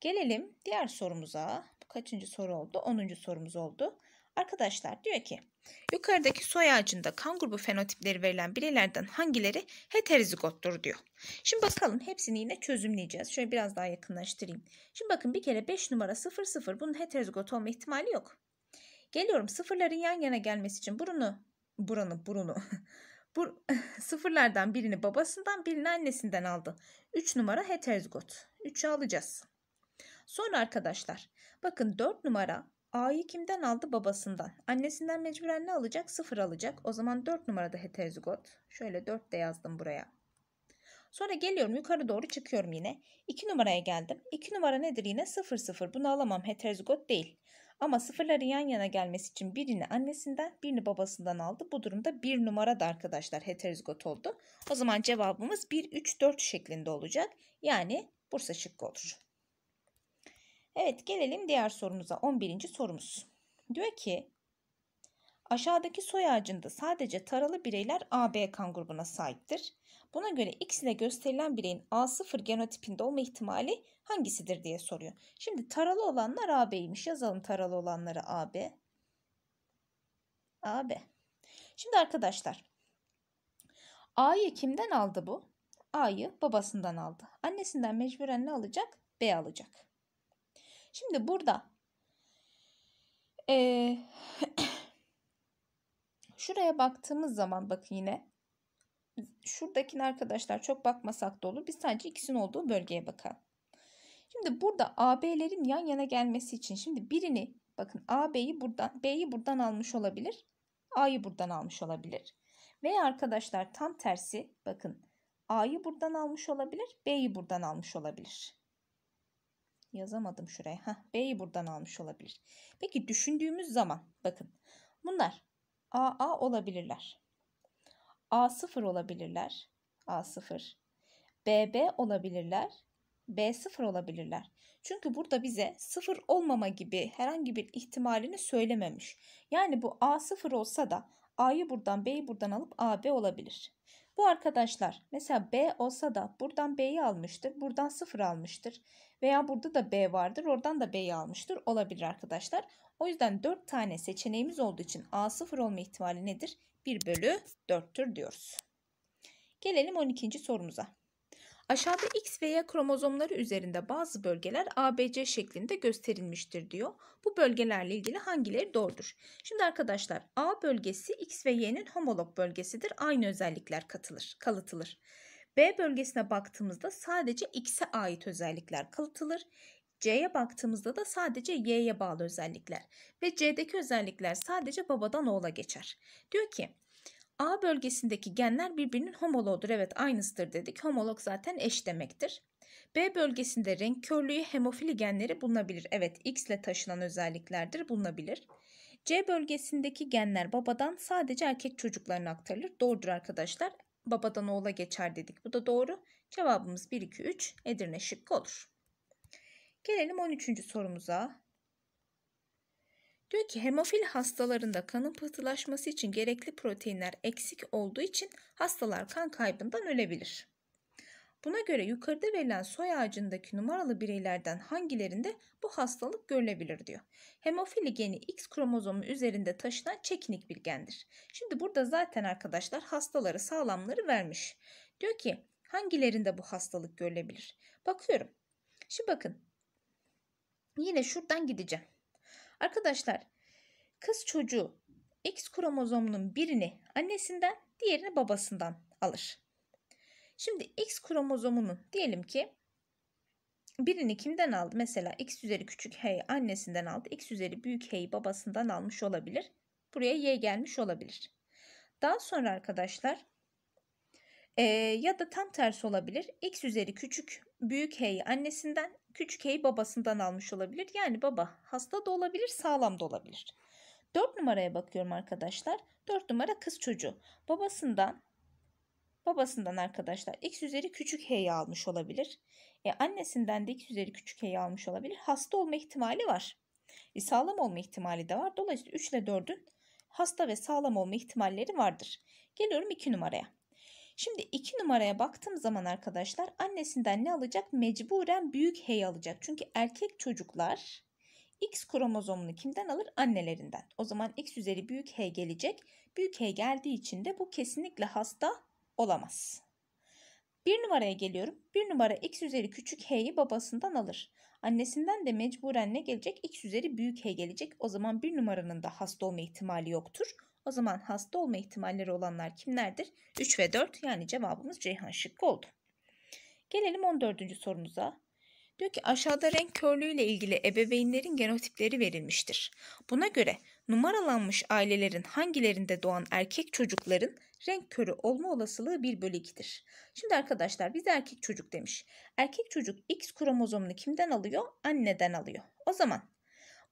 Gelelim diğer sorumuza. Bu kaçıncı soru oldu? 10. sorumuz oldu. Arkadaşlar diyor ki yukarıdaki soy ağacında kan grubu fenotipleri verilen bireylerden hangileri heterizigottur diyor. Şimdi bakalım hepsini yine çözümleyeceğiz. Şöyle biraz daha yakınlaştırayım. Şimdi bakın bir kere 5 numara 00 0, bunun heterozigot olma ihtimali yok. Geliyorum sıfırların yan yana gelmesi için burunu, buranı, burunu, bu sıfırlardan birini babasından birini annesinden aldı. 3 numara heterozigot. 3'ü alacağız. Sonra arkadaşlar bakın 4 numara A'yı kimden aldı? Babasından. Annesinden mecburen ne alacak? Sıfır alacak. O zaman 4 numarada heterozigot. Şöyle 4 de yazdım buraya. Sonra geliyorum yukarı doğru çıkıyorum yine. 2 numaraya geldim. 2 numara nedir yine? 0 0. Bunu alamam heterozigot değil. Ama sıfırların yan yana gelmesi için birini annesinden birini babasından aldı. Bu durumda 1 numara da arkadaşlar heterozigot oldu. O zaman cevabımız 1 3 4 şeklinde olacak. Yani Bursa şıkkı olur. Evet gelelim diğer sorumuza 11. sorumuz. Diyor ki aşağıdaki soy ağacında sadece taralı bireyler AB kan grubuna sahiptir. Buna göre X ile gösterilen bireyin A0 genotipinde olma ihtimali hangisidir diye soruyor. Şimdi taralı olanlar AB'ymiş. Yazalım taralı olanları AB. AB. Şimdi arkadaşlar A'yı kimden aldı bu? A'yı babasından aldı. Annesinden mecburen ne alacak? B alacak. Şimdi burada e, şuraya baktığımız zaman bakın yine şuradakine arkadaşlar çok bakmasak da olur. Biz sadece ikisinin olduğu bölgeye bakalım. Şimdi burada AB'lerin yan yana gelmesi için şimdi birini bakın AB'yi buradan B'yi buradan almış olabilir. A'yı buradan almış olabilir. Veya arkadaşlar tam tersi bakın A'yı buradan almış olabilir, B'yi buradan almış olabilir yazamadım şuraya. Heh, B'yi buradan almış olabilir. Peki düşündüğümüz zaman bakın bunlar AA olabilirler. A0 olabilirler. A0. BB olabilirler. B0 olabilirler. Çünkü burada bize 0 olmama gibi herhangi bir ihtimalini söylememiş. Yani bu A0 olsa da A'yı buradan B'yi buradan alıp AB olabilir. Bu arkadaşlar mesela B olsa da buradan B'yi almıştır. Buradan 0 almıştır. Veya burada da B vardır. Oradan da B'yi almıştır. Olabilir arkadaşlar. O yüzden 4 tane seçeneğimiz olduğu için A 0 olma ihtimali nedir? 1 bölü 4'tür diyoruz. Gelelim 12. sorumuza. Aşağıda X veya kromozomları üzerinde bazı bölgeler ABC şeklinde gösterilmiştir diyor. Bu bölgelerle ilgili hangileri doğrudur? Şimdi arkadaşlar A bölgesi X ve Y'nin homolog bölgesidir. Aynı özellikler katılır, kalıtılır. B bölgesine baktığımızda sadece X'e ait özellikler kalıtılır. C'ye baktığımızda da sadece Y'ye bağlı özellikler ve C'deki özellikler sadece babadan oğula geçer. Diyor ki A bölgesindeki genler birbirinin homoloğudur. Evet aynısıdır dedik. Homolog zaten eş demektir. B bölgesinde renk körlüğü hemofili genleri bulunabilir. Evet X ile taşınan özelliklerdir bulunabilir. C bölgesindeki genler babadan sadece erkek çocuklarına aktarılır. Doğrudur arkadaşlar. Babadan oğula geçer dedik. Bu da doğru. Cevabımız 1, 2, 3 Edirne şıkkı olur. Gelelim 13. sorumuza. Diyor ki hemofil hastalarında kanın pıhtılaşması için gerekli proteinler eksik olduğu için hastalar kan kaybından ölebilir. Buna göre yukarıda verilen soy ağacındaki numaralı bireylerden hangilerinde bu hastalık görülebilir diyor. Hemofili geni X kromozomu üzerinde taşınan çekinik bir gendir. Şimdi burada zaten arkadaşlar hastaları sağlamları vermiş. Diyor ki hangilerinde bu hastalık görülebilir? Bakıyorum. Şimdi bakın yine şuradan gideceğim. Arkadaşlar kız çocuğu X kromozomunun birini annesinden diğerini babasından alır. Şimdi X kromozomunun diyelim ki birini kimden aldı? Mesela X üzeri küçük H'yi annesinden aldı. X üzeri büyük H'yi babasından almış olabilir. Buraya Y gelmiş olabilir. Daha sonra arkadaşlar e, ya da tam tersi olabilir. X üzeri küçük büyük H'yi annesinden Küçük Hey babasından almış olabilir. Yani baba hasta da olabilir, sağlam da olabilir. 4 numaraya bakıyorum arkadaşlar. 4 numara kız çocuğu. Babasından babasından arkadaşlar x üzeri küçük h'yi almış olabilir. E, annesinden de x üzeri küçük h'yi almış olabilir. Hasta olma ihtimali var. E, sağlam olma ihtimali de var. Dolayısıyla 3 ile 4'ün hasta ve sağlam olma ihtimalleri vardır. Geliyorum 2 numaraya. Şimdi iki numaraya baktığım zaman arkadaşlar annesinden ne alacak? Mecburen büyük hey alacak. Çünkü erkek çocuklar X kromozomunu kimden alır? Annelerinden. O zaman X üzeri büyük H gelecek. Büyük H geldiği için de bu kesinlikle hasta olamaz. Bir numaraya geliyorum. Bir numara X üzeri küçük H'yi babasından alır. Annesinden de mecburen ne gelecek? X üzeri büyük H gelecek. O zaman bir numaranın da hasta olma ihtimali yoktur. O zaman hasta olma ihtimalleri olanlar kimlerdir? 3 ve 4 yani cevabımız Ceyhan şıkkı oldu. Gelelim 14. sorumuza. Diyor ki aşağıda renk körlüğü ile ilgili ebeveynlerin genotipleri verilmiştir. Buna göre numaralanmış ailelerin hangilerinde doğan erkek çocukların renk körü olma olasılığı 1 bölü 2'dir. Şimdi arkadaşlar bize erkek çocuk demiş. Erkek çocuk X kromozomunu kimden alıyor? Anneden alıyor. O zaman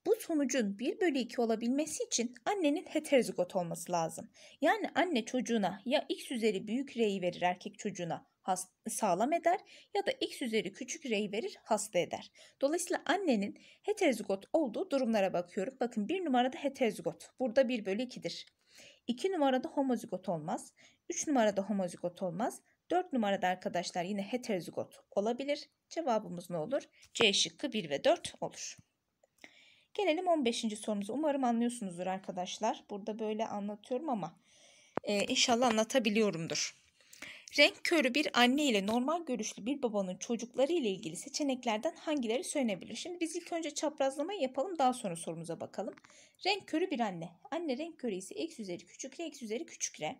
bu sonucun 1 bölü 2 olabilmesi için annenin heterozigot olması lazım. Yani anne çocuğuna ya x üzeri büyük R'yi verir erkek çocuğuna sağlam eder ya da x üzeri küçük R'yi verir hasta eder. Dolayısıyla annenin heterozigot olduğu durumlara bakıyorum. Bakın 1 numarada heterozigot. Burada 1 bölü 2'dir. 2 numarada homozigot olmaz. 3 numarada homozigot olmaz. 4 numarada arkadaşlar yine heterozigot olabilir. Cevabımız ne olur? C şıkkı 1 ve 4 olur. Gelelim 15. sorumuza. Umarım anlıyorsunuzdur arkadaşlar. Burada böyle anlatıyorum ama e, inşallah anlatabiliyorumdur. Renk körü bir anne ile normal görüşlü bir babanın çocukları ile ilgili seçeneklerden hangileri söylenebilir? Şimdi biz ilk önce çaprazlamayı yapalım daha sonra sorumuza bakalım. Renk körü bir anne. Anne renk körü ise x üzeri küçük r x üzeri küçük r.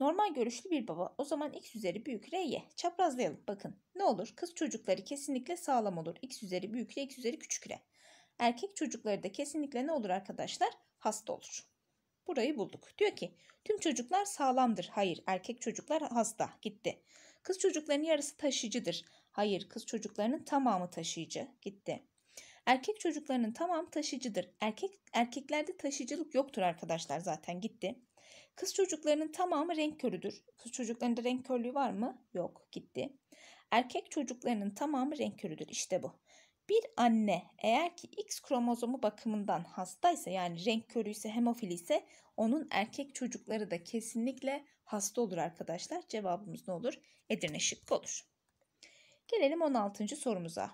Normal görüşlü bir baba o zaman x üzeri büyük r y. Çaprazlayalım bakın ne olur kız çocukları kesinlikle sağlam olur. x üzeri büyük r x üzeri küçük r. Erkek çocukları da kesinlikle ne olur arkadaşlar? Hasta olur. Burayı bulduk. Diyor ki tüm çocuklar sağlamdır. Hayır erkek çocuklar hasta gitti. Kız çocuklarının yarısı taşıyıcıdır. Hayır kız çocuklarının tamamı taşıyıcı gitti. Erkek çocuklarının tamamı taşıyıcıdır. Erkek erkeklerde taşıyıcılık yoktur arkadaşlar zaten gitti. Kız çocuklarının tamamı renk körüdür. Kız çocuklarında renk körlüğü var mı? Yok gitti. Erkek çocuklarının tamamı renk körüdür. İşte bu. Bir anne eğer ki X kromozomu bakımından hastaysa yani renk körü ise hemofili ise onun erkek çocukları da kesinlikle hasta olur arkadaşlar. Cevabımız ne olur? Edirne şıkkı olur. Gelelim 16. sorumuza.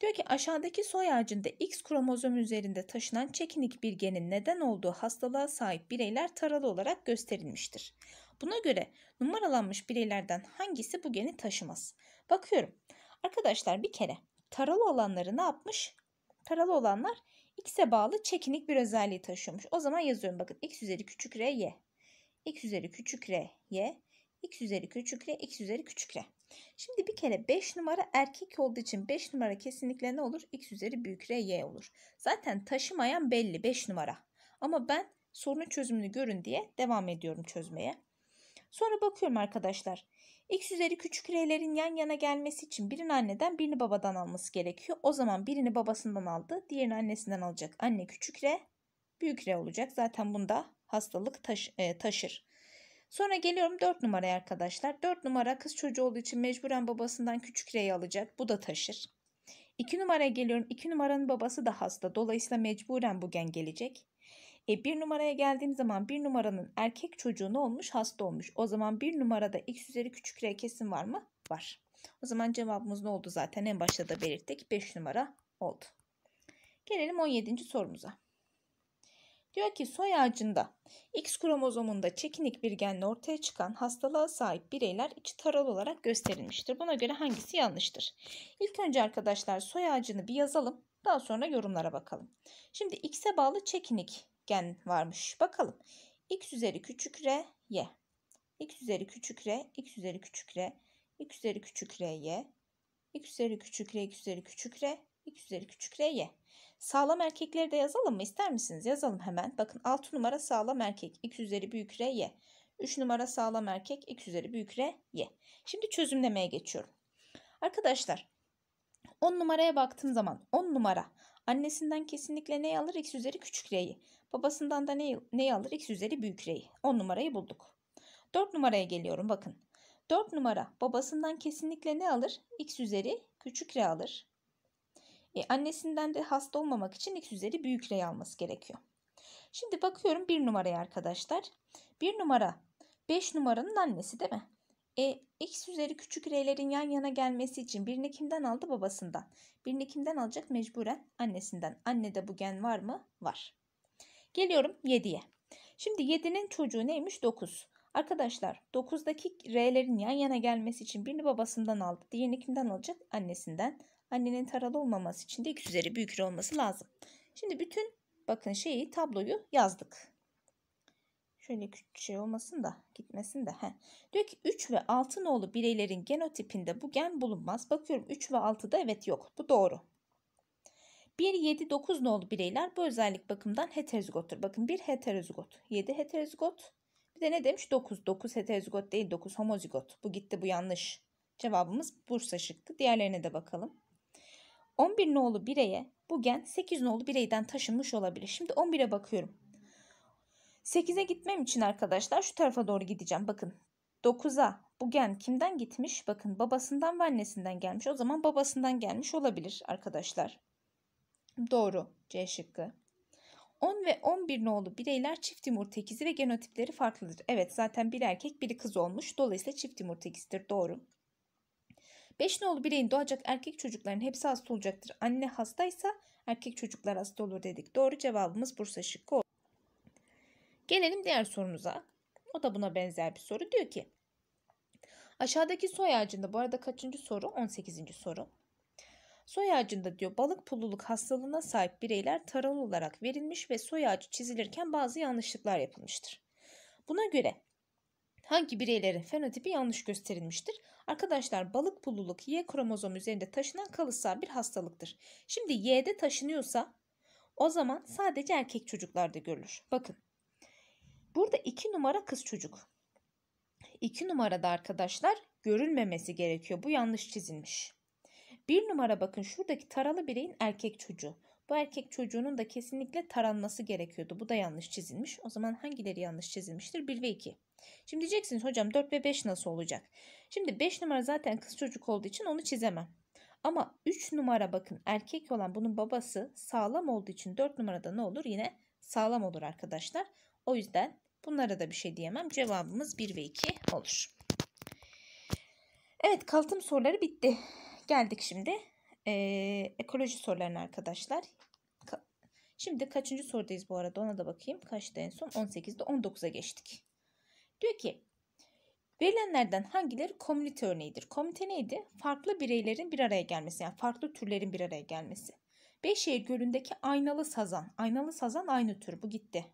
Diyor ki aşağıdaki soy ağacında X kromozom üzerinde taşınan çekinik bir genin neden olduğu hastalığa sahip bireyler taralı olarak gösterilmiştir. Buna göre numaralanmış bireylerden hangisi bu geni taşımaz? Bakıyorum. Arkadaşlar bir kere Taralı olanları ne yapmış? Taralı olanlar x'e bağlı çekinik bir özelliği taşıyormuş. O zaman yazıyorum bakın x üzeri küçük r y. x üzeri küçük r y. x üzeri küçük r x üzeri küçük r. Şimdi bir kere 5 numara erkek olduğu için 5 numara kesinlikle ne olur? x üzeri büyük r y olur. Zaten taşımayan belli 5 numara. Ama ben sorunun çözümünü görün diye devam ediyorum çözmeye. Sonra bakıyorum arkadaşlar. X üzeri küçük R'lerin yan yana gelmesi için birini anneden birini babadan alması gerekiyor. O zaman birini babasından aldı diğerini annesinden alacak. Anne küçük R büyük R olacak. Zaten bunda hastalık taş, e, taşır. Sonra geliyorum 4 numaraya arkadaşlar. 4 numara kız çocuğu olduğu için mecburen babasından küçük R'yi alacak. Bu da taşır. 2 numaraya geliyorum. 2 numaranın babası da hasta. Dolayısıyla mecburen bu gen gelecek. E, bir numaraya geldiğim zaman bir numaranın erkek çocuğu ne olmuş? Hasta olmuş. O zaman bir numarada x üzeri küçük r kesin var mı? Var. O zaman cevabımız ne oldu zaten? En başta da belirttik. 5 numara oldu. Gelelim 17. sorumuza. Diyor ki soy ağacında X kromozomunda çekinik bir genle ortaya çıkan hastalığa sahip bireyler içi taralı olarak gösterilmiştir. Buna göre hangisi yanlıştır? İlk önce arkadaşlar soy ağacını bir yazalım. Daha sonra yorumlara bakalım. Şimdi X'e bağlı çekinik gen varmış. Bakalım. X üzeri küçük R, Y. X üzeri küçük R, X üzeri küçük R, X üzeri küçük R, Y. X üzeri küçük R, X üzeri küçük R, X üzeri küçük R, Y. Sağlam erkekleri de yazalım mı? İster misiniz? Yazalım hemen. Bakın 6 numara sağlam erkek. X üzeri büyük R, Y. 3 numara sağlam erkek. X üzeri büyük R, Y. Şimdi çözümlemeye geçiyorum. Arkadaşlar 10 numaraya baktığım zaman 10 numara annesinden kesinlikle ne alır? X üzeri küçük R'yi. Babasından da ne, neyi alır? X üzeri büyük reyi. 10 numarayı bulduk. 4 numaraya geliyorum bakın. 4 numara babasından kesinlikle ne alır? X üzeri küçük R alır. E, annesinden de hasta olmamak için X üzeri büyük R alması gerekiyor. Şimdi bakıyorum 1 numaraya arkadaşlar. 1 numara 5 numaranın annesi değil mi? E, X üzeri küçük R'lerin yan yana gelmesi için birini kimden aldı? Babasından. Birini kimden alacak? Mecburen annesinden. Annede bu gen var mı? Var. Geliyorum 7'ye. Şimdi 7'nin çocuğu neymiş? 9. Arkadaşlar 9'daki R'lerin yan yana gelmesi için birini babasından aldı. Diğerini kimden alacak? Annesinden. Annenin taralı olmaması için de 2 üzeri büyük R olması lazım. Şimdi bütün bakın şeyi tabloyu yazdık. Şöyle küçük şey olmasın da gitmesin de. Heh. Diyor ki 3 ve 6 nolu bireylerin genotipinde bu gen bulunmaz. Bakıyorum 3 ve 6'da evet yok. Bu doğru. 1, 7, 9 nolu bireyler bu özellik bakımından heterozigottur. Bakın 1 heterozigot, 7 heterozigot. Bir de ne demiş? 9. 9 heterozigot değil 9 homozigot. Bu gitti bu yanlış. Cevabımız Bursa şıktı. Diğerlerine de bakalım. 11 nolu bireye bu gen 8 nolu bireyden taşınmış olabilir. Şimdi 11'e bakıyorum. 8'e gitmem için arkadaşlar şu tarafa doğru gideceğim. Bakın 9'a bu gen kimden gitmiş? Bakın babasından ve annesinden gelmiş. O zaman babasından gelmiş olabilir arkadaşlar. Doğru. C şıkkı. 10 ve 11 nolu bireyler çift yumurta ikizi ve genotipleri farklıdır. Evet zaten bir erkek biri kız olmuş. Dolayısıyla çift yumurta ikizidir. Doğru. 5 nolu bireyin doğacak erkek çocukların hepsi hasta olacaktır. Anne hastaysa erkek çocuklar hasta olur dedik. Doğru cevabımız Bursa şıkkı oldu. Gelelim diğer sorumuza. O da buna benzer bir soru. Diyor ki aşağıdaki soy ağacında bu arada kaçıncı soru? 18. soru. Soy ağacında diyor balık pululuk hastalığına sahip bireyler taralı olarak verilmiş ve soy ağacı çizilirken bazı yanlışlıklar yapılmıştır. Buna göre hangi bireylerin fenotipi yanlış gösterilmiştir? Arkadaşlar balık pululuk Y kromozom üzerinde taşınan kalıtsal bir hastalıktır. Şimdi Y'de taşınıyorsa o zaman sadece erkek çocuklarda görülür. Bakın burada 2 numara kız çocuk. 2 numarada arkadaşlar görülmemesi gerekiyor. Bu yanlış çizilmiş. Bir numara bakın şuradaki taralı bireyin erkek çocuğu. Bu erkek çocuğunun da kesinlikle taranması gerekiyordu. Bu da yanlış çizilmiş. O zaman hangileri yanlış çizilmiştir? 1 ve 2. Şimdi diyeceksiniz hocam 4 ve 5 nasıl olacak? Şimdi 5 numara zaten kız çocuk olduğu için onu çizemem. Ama 3 numara bakın erkek olan bunun babası sağlam olduğu için 4 numarada ne olur? Yine sağlam olur arkadaşlar. O yüzden bunlara da bir şey diyemem. Cevabımız 1 ve 2 olur. Evet kaltım soruları bitti. Geldik şimdi e, ekoloji sorularına arkadaşlar. Ka şimdi kaçıncı sorudayız bu arada ona da bakayım. Kaçta en son? 18'de 19'a geçtik. Diyor ki verilenlerden hangileri komünite örneğidir? Komünite neydi? Farklı bireylerin bir araya gelmesi yani farklı türlerin bir araya gelmesi. Beyşehir Gölü'ndeki aynalı sazan. Aynalı sazan aynı tür bu gitti.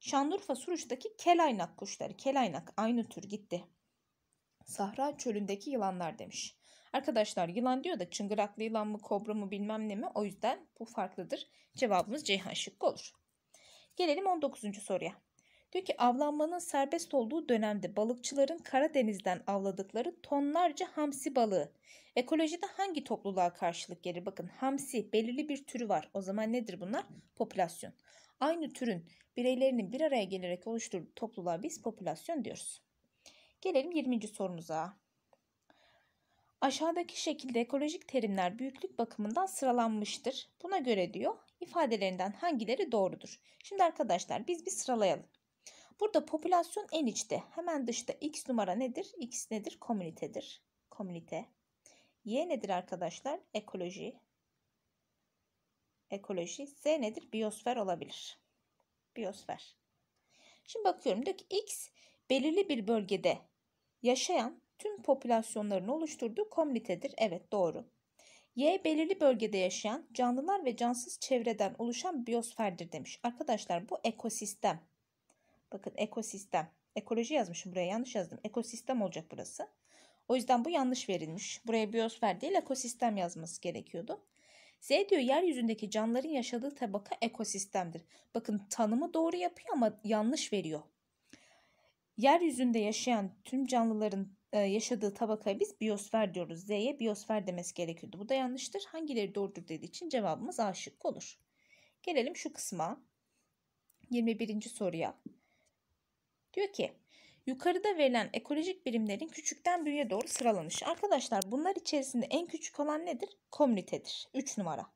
Şanlıurfa Suruç'taki kelaynak kuşları. Kelaynak aynı tür gitti. Sahra çölündeki yılanlar demiş. Arkadaşlar yılan diyor da çıngıraklı yılan mı kobra mı bilmem ne mi o yüzden bu farklıdır. Cevabımız Ceyhan şıkkı olur. Gelelim 19. soruya. Diyor ki avlanmanın serbest olduğu dönemde balıkçıların Karadeniz'den avladıkları tonlarca hamsi balığı. Ekolojide hangi topluluğa karşılık gelir? Bakın hamsi belirli bir türü var. O zaman nedir bunlar? Popülasyon. Aynı türün bireylerinin bir araya gelerek oluşturduğu topluluğa biz popülasyon diyoruz. Gelelim 20. sorumuza. Aşağıdaki şekilde ekolojik terimler büyüklük bakımından sıralanmıştır. Buna göre diyor ifadelerinden hangileri doğrudur? Şimdi arkadaşlar biz bir sıralayalım. Burada popülasyon en içte. Hemen dışta x numara nedir? X nedir? Komünitedir. Komünite. Y nedir arkadaşlar? Ekoloji. Ekoloji. Z nedir? Biyosfer olabilir. Biyosfer. Şimdi bakıyorum diyor ki x belirli bir bölgede yaşayan tüm popülasyonlarını oluşturduğu komünitedir. Evet doğru. Y belirli bölgede yaşayan canlılar ve cansız çevreden oluşan biyosferdir demiş. Arkadaşlar bu ekosistem. Bakın ekosistem. Ekoloji yazmışım buraya yanlış yazdım. Ekosistem olacak burası. O yüzden bu yanlış verilmiş. Buraya biyosfer değil ekosistem yazması gerekiyordu. Z diyor yeryüzündeki canlıların yaşadığı tabaka ekosistemdir. Bakın tanımı doğru yapıyor ama yanlış veriyor. Yeryüzünde yaşayan tüm canlıların e, yaşadığı tabakaya biz biosfer diyoruz. Z'ye biosfer demesi gerekiyordu. Bu da yanlıştır. Hangileri doğrudur dediği için cevabımız A şıkkı olur. Gelelim şu kısma. 21. soruya. Diyor ki yukarıda verilen ekolojik birimlerin küçükten büyüğe doğru sıralanışı. Arkadaşlar bunlar içerisinde en küçük olan nedir? Komünitedir. 3 numara.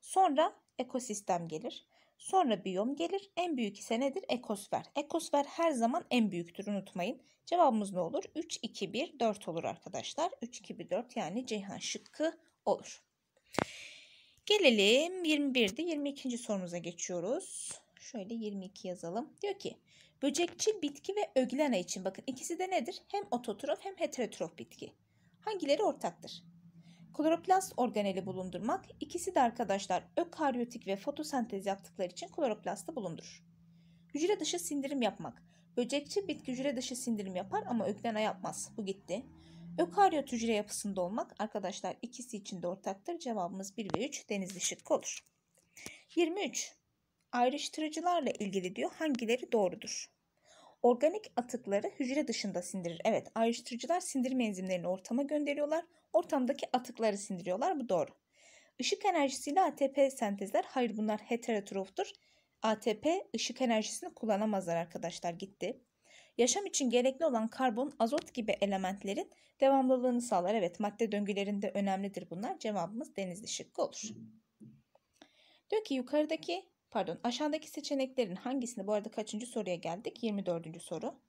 Sonra ekosistem gelir. Sonra biyom gelir. En büyük ise nedir? Ekosfer. Ekosfer her zaman en büyüktür unutmayın. Cevabımız ne olur? 3, 2, 1, 4 olur arkadaşlar. 3, 2, 1, 4 yani Ceyhan şıkkı olur. Gelelim 21'de 22. sorumuza geçiyoruz. Şöyle 22 yazalım. Diyor ki böcekçil bitki ve öglena için bakın ikisi de nedir? Hem ototrof hem heterotrof bitki. Hangileri ortaktır? Kloroplast organeli bulundurmak ikisi de arkadaşlar ökaryotik ve fotosentez yaptıkları için kloroplastı bulundurur. Hücre dışı sindirim yapmak. Böcekçi bitki hücre dışı sindirim yapar ama öklena yapmaz. Bu gitti. Ökaryot hücre yapısında olmak arkadaşlar ikisi için de ortaktır. Cevabımız 1 ve 3 denizli şıkkı olur. 23. Ayrıştırıcılarla ilgili diyor hangileri doğrudur? Organik atıkları hücre dışında sindirir. Evet ayrıştırıcılar sindirim enzimlerini ortama gönderiyorlar. Ortamdaki atıkları sindiriyorlar. Bu doğru. Işık enerjisiyle ATP sentezler. Hayır bunlar heterotroftur. ATP ışık enerjisini kullanamazlar arkadaşlar gitti. Yaşam için gerekli olan karbon, azot gibi elementlerin devamlılığını sağlar. Evet madde döngülerinde önemlidir bunlar. Cevabımız deniz şıkkı olur. Diyor ki yukarıdaki Pardon aşağıdaki seçeneklerin hangisinde? bu arada kaçıncı soruya geldik? 24. soru.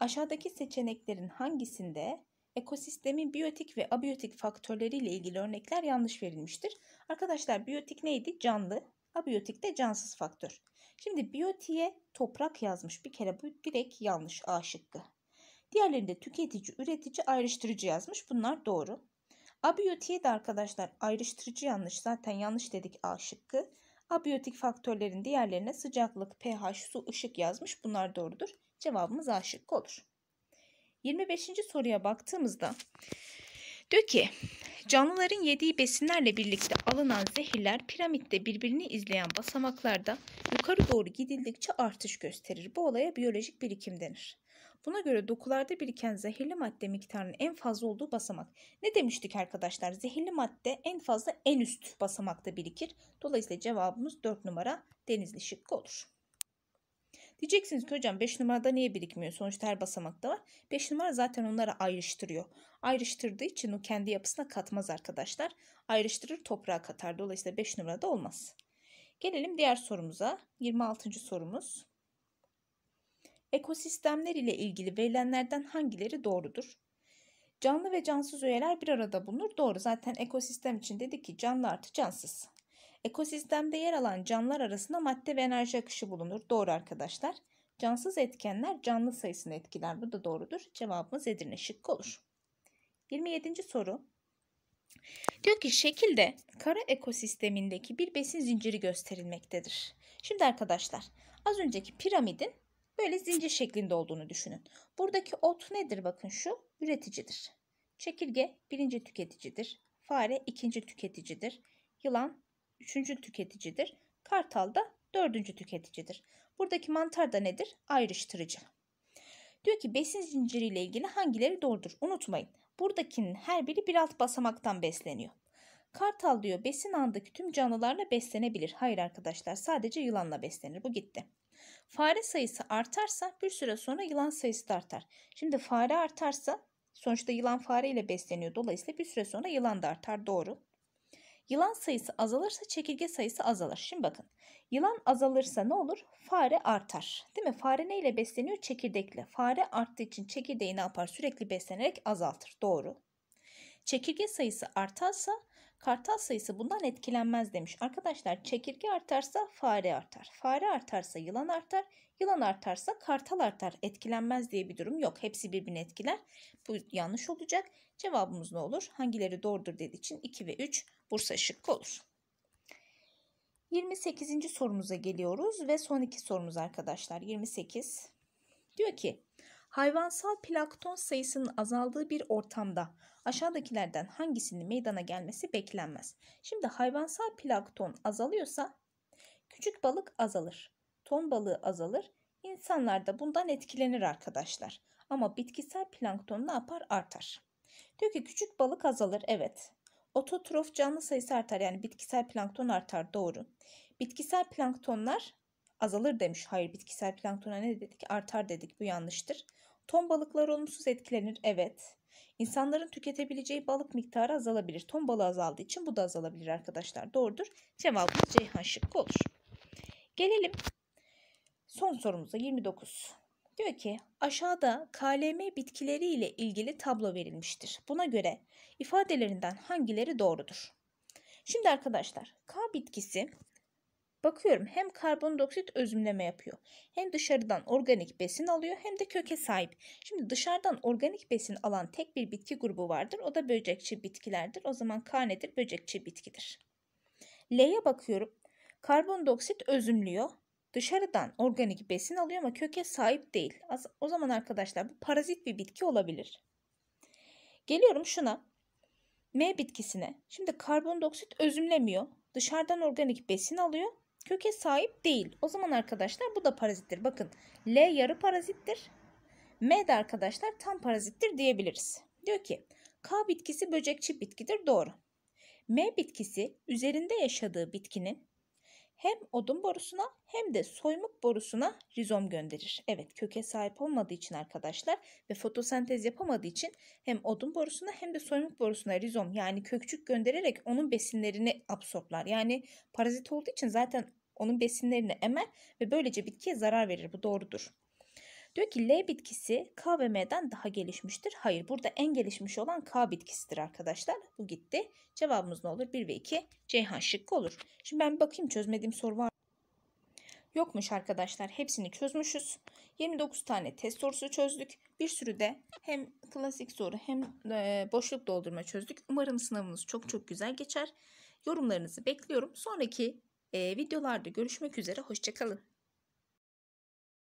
Aşağıdaki seçeneklerin hangisinde ekosistemin biyotik ve abiyotik faktörleriyle ilgili örnekler yanlış verilmiştir? Arkadaşlar biyotik neydi? Canlı. Abiyotik de cansız faktör. Şimdi biyotiğe toprak yazmış. Bir kere bu direkt yanlış A şıkkı. Diğerlerinde tüketici, üretici, ayrıştırıcı yazmış. Bunlar doğru. Abiyotiğe de arkadaşlar ayrıştırıcı yanlış. Zaten yanlış dedik A şıkkı. Abiyotik faktörlerin diğerlerine sıcaklık, pH, su, ışık yazmış. Bunlar doğrudur. Cevabımız A şıkkı olur. 25. soruya baktığımızda diyor ki canlıların yediği besinlerle birlikte alınan zehirler piramitte birbirini izleyen basamaklarda yukarı doğru gidildikçe artış gösterir. Bu olaya biyolojik birikim denir. Buna göre dokularda biriken zehirli madde miktarının en fazla olduğu basamak. Ne demiştik arkadaşlar? Zehirli madde en fazla en üst basamakta birikir. Dolayısıyla cevabımız 4 numara denizli şıkkı olur. Diyeceksiniz ki hocam 5 numarada niye birikmiyor? Sonuçta her basamakta var. 5 numara zaten onları ayrıştırıyor. Ayrıştırdığı için o kendi yapısına katmaz arkadaşlar. Ayrıştırır toprağa katar. Dolayısıyla 5 numarada olmaz. Gelelim diğer sorumuza. 26. sorumuz ekosistemler ile ilgili verilenlerden hangileri doğrudur? Canlı ve cansız üyeler bir arada bulunur. Doğru zaten ekosistem için dedi ki canlı artı cansız. Ekosistemde yer alan canlılar arasında madde ve enerji akışı bulunur. Doğru arkadaşlar. Cansız etkenler canlı sayısını etkiler. Bu da doğrudur. Cevabımız Edirne şıkkı olur. 27. soru. Diyor ki şekilde kara ekosistemindeki bir besin zinciri gösterilmektedir. Şimdi arkadaşlar az önceki piramidin Böyle zincir şeklinde olduğunu düşünün. Buradaki ot nedir bakın şu? Üreticidir. Çekirge birinci tüketicidir. Fare ikinci tüketicidir. Yılan üçüncü tüketicidir. Kartal da dördüncü tüketicidir. Buradaki mantar da nedir? Ayrıştırıcı. Diyor ki besin zinciriyle ilgili hangileri doğrudur? Unutmayın. Buradakinin her biri bir alt basamaktan besleniyor. Kartal diyor besin andaki tüm canlılarla beslenebilir. Hayır arkadaşlar sadece yılanla beslenir. Bu gitti. Fare sayısı artarsa bir süre sonra yılan sayısı da artar. Şimdi fare artarsa sonuçta yılan fare ile besleniyor. Dolayısıyla bir süre sonra yılan da artar. Doğru. Yılan sayısı azalırsa çekirge sayısı azalır. Şimdi bakın. Yılan azalırsa ne olur? Fare artar. Değil mi? Fare ne ile besleniyor? Çekirdekle. Fare arttığı için çekirdeği ne yapar? Sürekli beslenerek azaltır. Doğru. Çekirge sayısı artarsa Kartal sayısı bundan etkilenmez demiş. Arkadaşlar çekirge artarsa fare artar. Fare artarsa yılan artar. Yılan artarsa kartal artar. Etkilenmez diye bir durum yok. Hepsi birbirini etkiler. Bu yanlış olacak. Cevabımız ne olur? Hangileri doğrudur dediği için 2 ve 3 Bursa şıkkı olur. 28. sorumuza geliyoruz ve son iki sorumuz arkadaşlar. 28 diyor ki Hayvansal plankton sayısının azaldığı bir ortamda aşağıdakilerden hangisinin meydana gelmesi beklenmez? Şimdi hayvansal plankton azalıyorsa küçük balık azalır, ton balığı azalır. insanlar da bundan etkilenir arkadaşlar. Ama bitkisel plankton ne yapar? Artar. Diyor ki küçük balık azalır. Evet. Ototrof canlı sayısı artar. Yani bitkisel plankton artar. Doğru. Bitkisel planktonlar azalır demiş. Hayır bitkisel planktona ne dedik? Artar dedik. Bu yanlıştır. Ton balıkları olumsuz etkilenir. Evet. İnsanların tüketebileceği balık miktarı azalabilir. Ton balığı azaldığı için bu da azalabilir arkadaşlar. Doğrudur. Cevabımız Ceyhan şıkkı olur. Gelelim son sorumuza 29. Diyor ki aşağıda KLM bitkileri ile ilgili tablo verilmiştir. Buna göre ifadelerinden hangileri doğrudur? Şimdi arkadaşlar K bitkisi Bakıyorum hem karbondioksit özümleme yapıyor. Hem dışarıdan organik besin alıyor hem de köke sahip. Şimdi dışarıdan organik besin alan tek bir bitki grubu vardır. O da böcekçi bitkilerdir. O zaman K Böcekçi bitkidir. L'ye bakıyorum. Karbondioksit özümlüyor. Dışarıdan organik besin alıyor ama köke sahip değil. O zaman arkadaşlar bu parazit bir bitki olabilir. Geliyorum şuna. M bitkisine. Şimdi karbondioksit özümlemiyor. Dışarıdan organik besin alıyor köke sahip değil. O zaman arkadaşlar bu da parazittir. Bakın L yarı parazittir. M de arkadaşlar tam parazittir diyebiliriz. Diyor ki K bitkisi böcekçi bitkidir. Doğru. M bitkisi üzerinde yaşadığı bitkinin hem odun borusuna hem de soymuk borusuna rizom gönderir. Evet köke sahip olmadığı için arkadaşlar ve fotosentez yapamadığı için hem odun borusuna hem de soymuk borusuna rizom yani kökçük göndererek onun besinlerini absorplar. Yani parazit olduğu için zaten onun besinlerini emer ve böylece bitkiye zarar verir. Bu doğrudur. Diyor ki L bitkisi K ve M'den daha gelişmiştir. Hayır burada en gelişmiş olan K bitkisidir arkadaşlar. Bu gitti. Cevabımız ne olur? 1 ve 2 Ceyhan şıkkı olur. Şimdi ben bakayım çözmediğim soru var Yokmuş arkadaşlar hepsini çözmüşüz. 29 tane test sorusu çözdük. Bir sürü de hem klasik soru hem e, boşluk doldurma çözdük. Umarım sınavımız çok çok güzel geçer. Yorumlarınızı bekliyorum. Sonraki e, videolarda görüşmek üzere. Hoşçakalın.